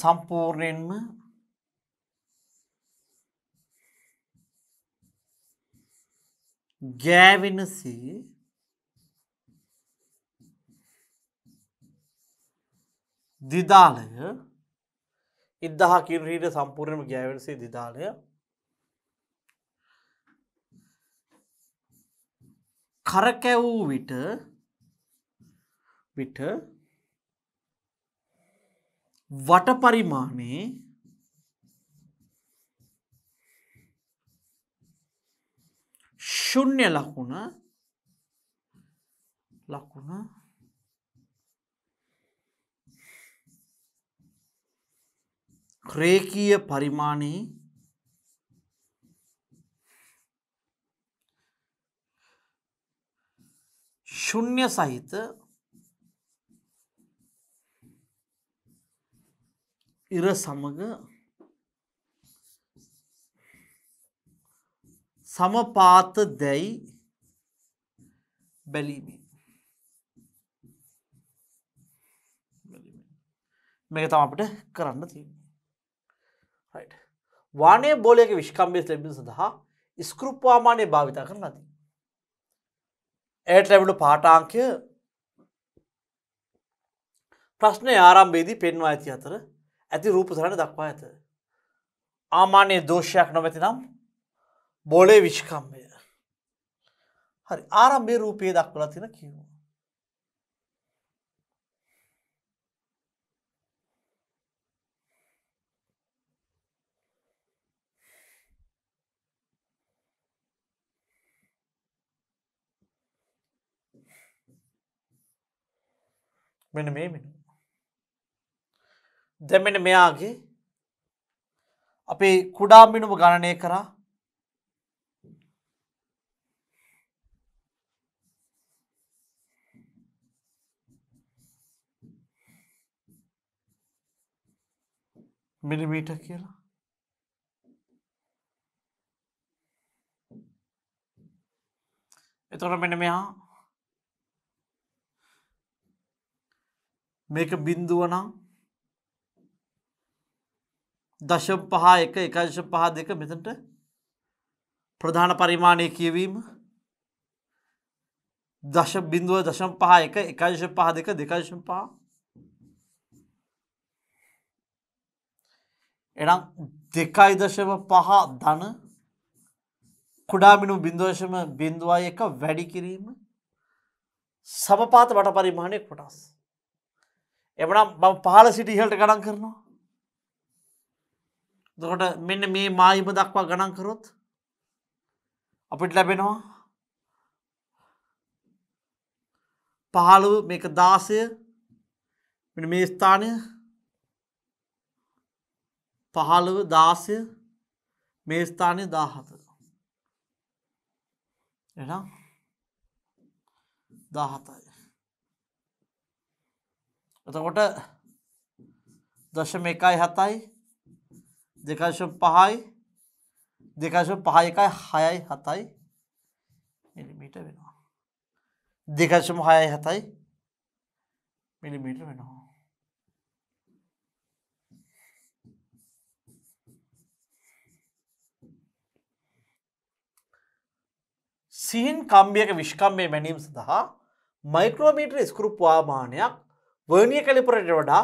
සම්පූර්ණයෙන්ම ගෑවෙනසේ දිදාලය ඉදදහ කිරීට සම්පූර්ණයම ගෑවෙනසේ දිදාලය කරකැවූ විට විට වටපරිමානේ ශුන්‍ය ලකුණ ලකුණ ක්‍රේකීය පරිමාණයේ ශුන්‍ය සහිත ඉර සමග සමපාත දැයි බැලීමේ මේක තම අපට කරන්න තියන්නේ වානේ බෝලයක විශ්කම්බය ලැබින් සඳහා ස්කෘප්වාමානය භාවිතා කරන ලති ඇයට ලැබුණු පාටාංකය ප්‍රශ්නය ආරම්භේදී පෙන්වා ඇති අතර ඇති රූපතරණ දක්වා ඇත. ආමාන්‍ය දෝෂයක් නොමැති නම් බොලේ විශ්කම්මය. හරි ආරම්භේ රූපයේ දක්වල තින කිව. මෙන මේ මිනු. දැමෙන මෙයාගේ අපේ කුඩාමිනුම ගණනය කරා මිලිමීට කියලා එතොට මෙන මෙයා මේක බින්දුවනම් දශම් පහ එක එකංශ පහ දෙක මෙතට ප්‍රධාන පරිමාණය කියවීම දශ බිඳුව දශම් පහ එක එකංශ පහ දෙක දෙකංශම් පා එනම් දෙකයි දශම පහ ධන කුඩාමිනු බින්දෝශම බින්දුවයි එක වැඩි කිරීම සමපාත වට පරිමාණය කොටස් එමනම් බම් පහල සිටි ඉහල්ට ගණන් කරනවා දොකට මෙන්න මේ මායිම දක්වා ගණන් කරොත් අපිට ලැබෙනවා පහළුව මේක දාසය මේ ස්ථානය පහළව දාසය මේ ස්ථානය දාහත එනම් දාහතයි එතකොට දශම එකයි හතයි දෙකශ පහයි දෙකශ පහ එකයි හයයි හතයි මිලිමීට වෙනවා. දෙකශම හයයි හතයි මිලිමීට වෙනවා. සිහින් කම්බියක විශ්කම්මය මැනීම සඳහා මයික්‍රෝමීට්‍ර ස්කෘප්වාමානයක් වර්ණිය කලිපරට වඩා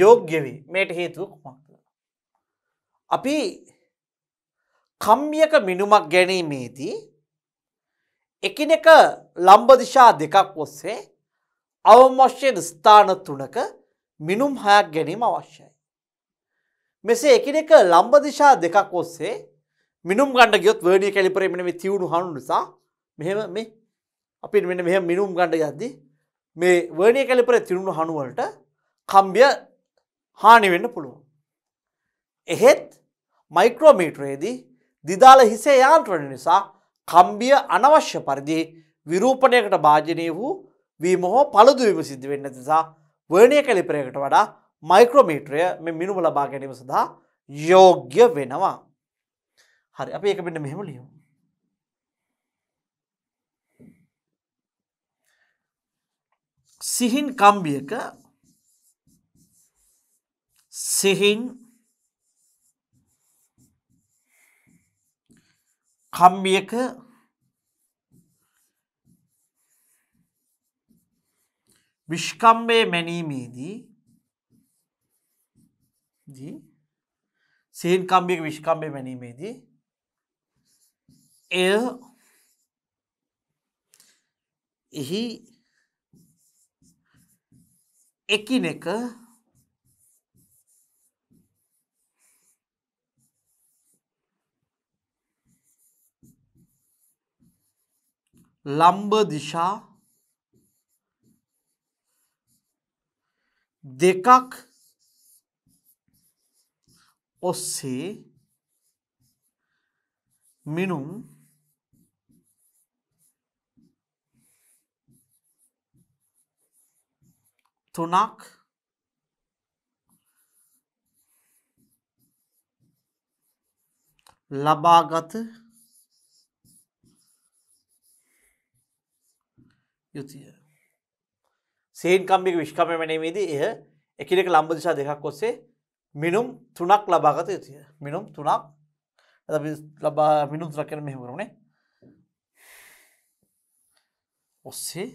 යෝග්‍ය වී මේට හේතුවක් මක්. අපි කම්මියක මිනුමක් ගැනීමේදී එකිනෙක ලම්බදිශා දෙකක් ඔස්සේ අවමශ්‍යයෙන් ස්ථාන තුනක මිනුම් හයක් ගැනීම අවශ්‍යයි. මෙසේ එකිනෙක ලම්බදිශා දෙකක් ඔස්සේ මිනුම් ගණඩ ගියොත් වර්ඩිය කැලිපරේමන මේ තිවුණු හනු නිසා මෙහෙම මේ අපි මෙ මෙ මිනුම් ගණඩ යද්දි මේ වර්ඩිය කැලිපර තිරුණු හනුවලට කම්බිය හානිවෙන්න පුළුවන්. එහෙත් මයික්‍රෝමීට්‍රයේදී දිදාල හිසේ යාන්ත්‍රණ නිසා කම්බිය අනවශ්‍ය පරිදි විරූපණයකට භාජනය වූ වීම හෝ පළදුවීම සිද්ධ වෙන්න නිසා වර්ණය කලිපරයකට වඩා මයික්‍රෝමීට්‍රය මෙ මිනුම ලබා ගැනීම සඳහා යෝග්‍ය වෙනවා. හරි අප එක මෙන්න මෙහෙම ලියමු. සිහින් කම්බියක සිහින් කම්බියක විෂ්කම්බය මැනීමේදී සේන්කම්බික විෂ්කම්බය මැනීමේදී එය එහි එකිනෙක එක ලම්බ දිශා දෙකක් ඔස්සේ මිනුම් තුනක් ලබාගත යුතුය. සේන්කම්බික විශ්කමමනීමේදී එය එකනෙක ලම්බදිශා දෙකක් ඔස්සේ මිනුම් තුනක් ලබාගත යුතුය මිනුම් තුනක් ලබා මිනුම් තුරක්කන මෙහවරුණේ ඔස්සේ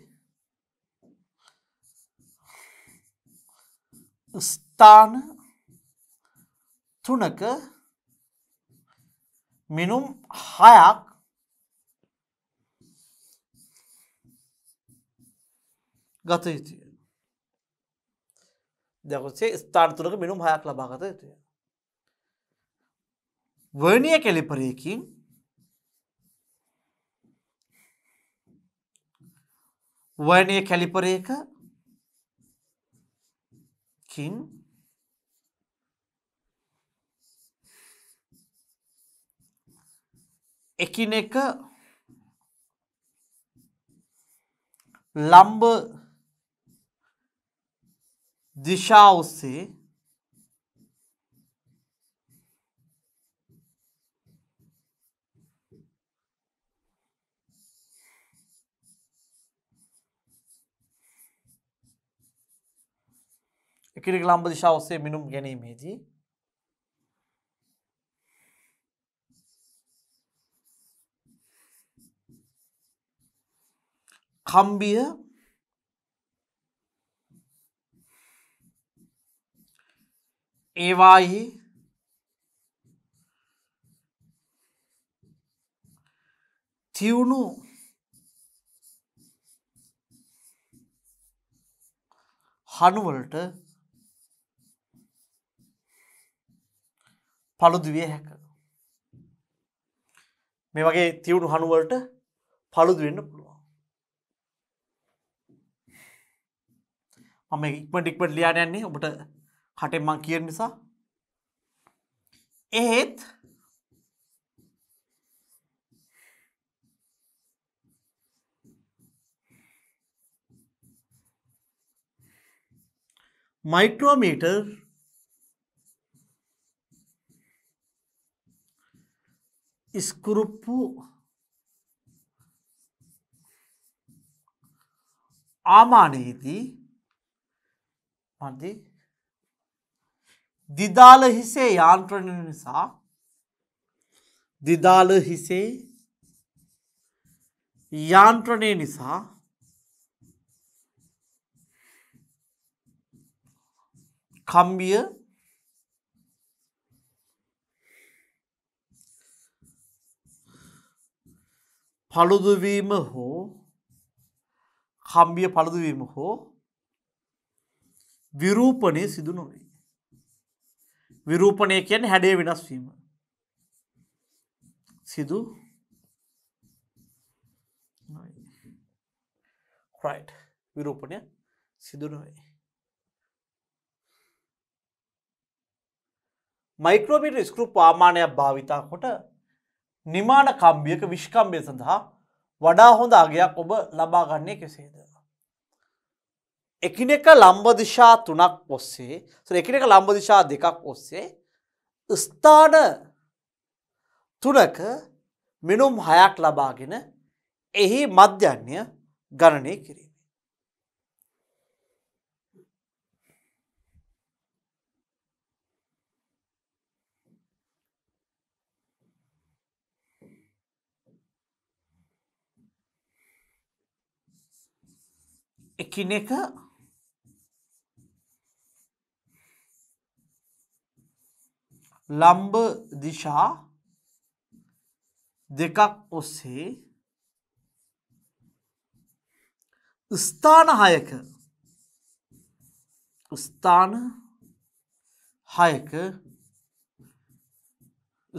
ස්ථාන තුනක මිනුම් හයක් ගත යුතුය. දැකොසේ ස්ථාර්තුරක මිනුම් හයක් ලබාගත යුතුය. වර්ණිය කෙලිපරයකින් වර්ණය කැලිපරයකකින් එකිනෙක ලම්බ दिशाओं से කිරි ලම්බ දිශා ඔස්සේ මිනුම් ගැනීමේදී කම්බිය ඒවාහි තිවුණු හනුවලට පළුදුවිය හැක මේ වගේ තිවුණු හනුවලට පළුදුවෙන්න පුළුවන් මම ඉක්මට ඉක්මට ලියාන යන්නේ ඔබට हटे मंकियर निशा एहत माइक्रोमीटर स्क्रूपू आमाने थी मानती දිදාල හිසේ යාන්ත්‍රණ නිසා දිදාල හිසේ යාන්ත්‍රණය නිසා කම්බිය පළුදුවීම හෝ කම්බිය පළුදුවීම හෝ විරූපණය සිදු නොවේ. විරූපණය කියන්නේ හැඩේ වෙනස්වීම සිදු රයිට් විරූපණය සිදුනොයි මයිකරෝමිට ස්කෘප් ආමානයක් භාවිතා කොට නිමාන කම්බියක විශ්කම්බය සඳහා වඩා හොඳ අගයක් ඔබ ලබාගන්නේ කෙසේද. එකිනෙක ලම්බදිශා තුනක් ඔස්සේ එකිනෙක ලම්බදිශා දෙකක් ඔස්සේ ස්ථාන තුනක මිනුම් හයක් ලබාගෙන එහි මධ්‍යන්‍ය ගණනය කිරීම. එකිනෙක ලම්බ දිශා දෙකක් ඔස්සේ ස්ථාන හයක ස්ථාන හයක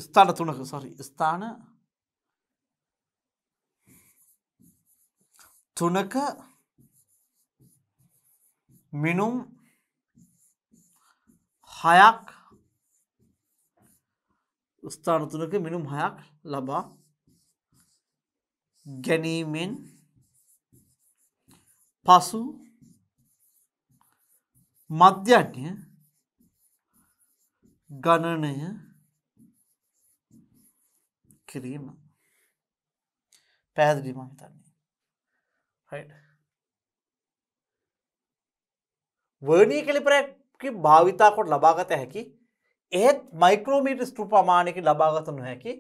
ස්ථාන තුනක සොරි ස්ථාන තුනක මිනුම් හයක් ස්ථානතුනක මිනුම් හයක් ලබා ගැනීමෙන් පසු මධ්‍යට්ය ගණනය කිරීම පැහැදිලිම හිතන්නේ වර්ණී කලිපරැක් භාවිතා කොට ලබාගත හැකි ඒත් මයිකරෝමීට ස්ටු ප්‍රමාණයක ලබාගත නොහැකි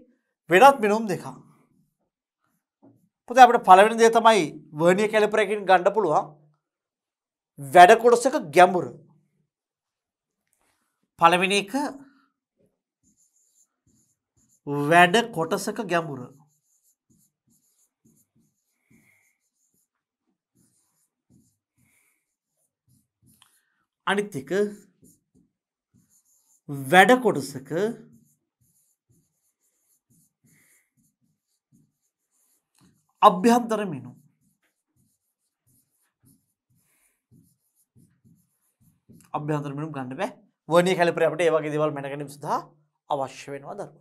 වෙනත් මිනුම් දෙකා. පොත අපට පලවෙන දේ තමයි වර්ණිය කැලිපරකින් ගණ්ඩ පුළුවන් වැඩකොටසක ගැඹුර. පළවෙනි එක වැඩ කොටසක ගැඹුර. අනිත් එක වැඩ කොටසක අභ්‍යන්තර මිනු අභ්‍යන්තර මිනුම් ගන්න බෑ වනි කැලිපරට ඒවගේ දෙවල් මැනකනම් සදා අවශ්‍ය වෙනවා දරුණ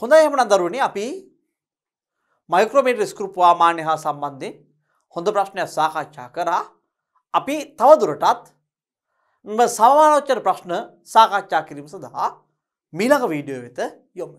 හොඳ එහමන දරුවනි අපි මයිකෝමේට ස්කෘප් වාමාන්‍ය හා සම්බන්ධයෙන් හොඳ ප්‍රශ්නයක් සාකච්ඡා කරා අපි තවදුරටත් සමානෝච්චර ප්‍රශ්න සාකච්ඡා කිරීම සඳහා මිලක වීඩියෝ වෙත යොමු.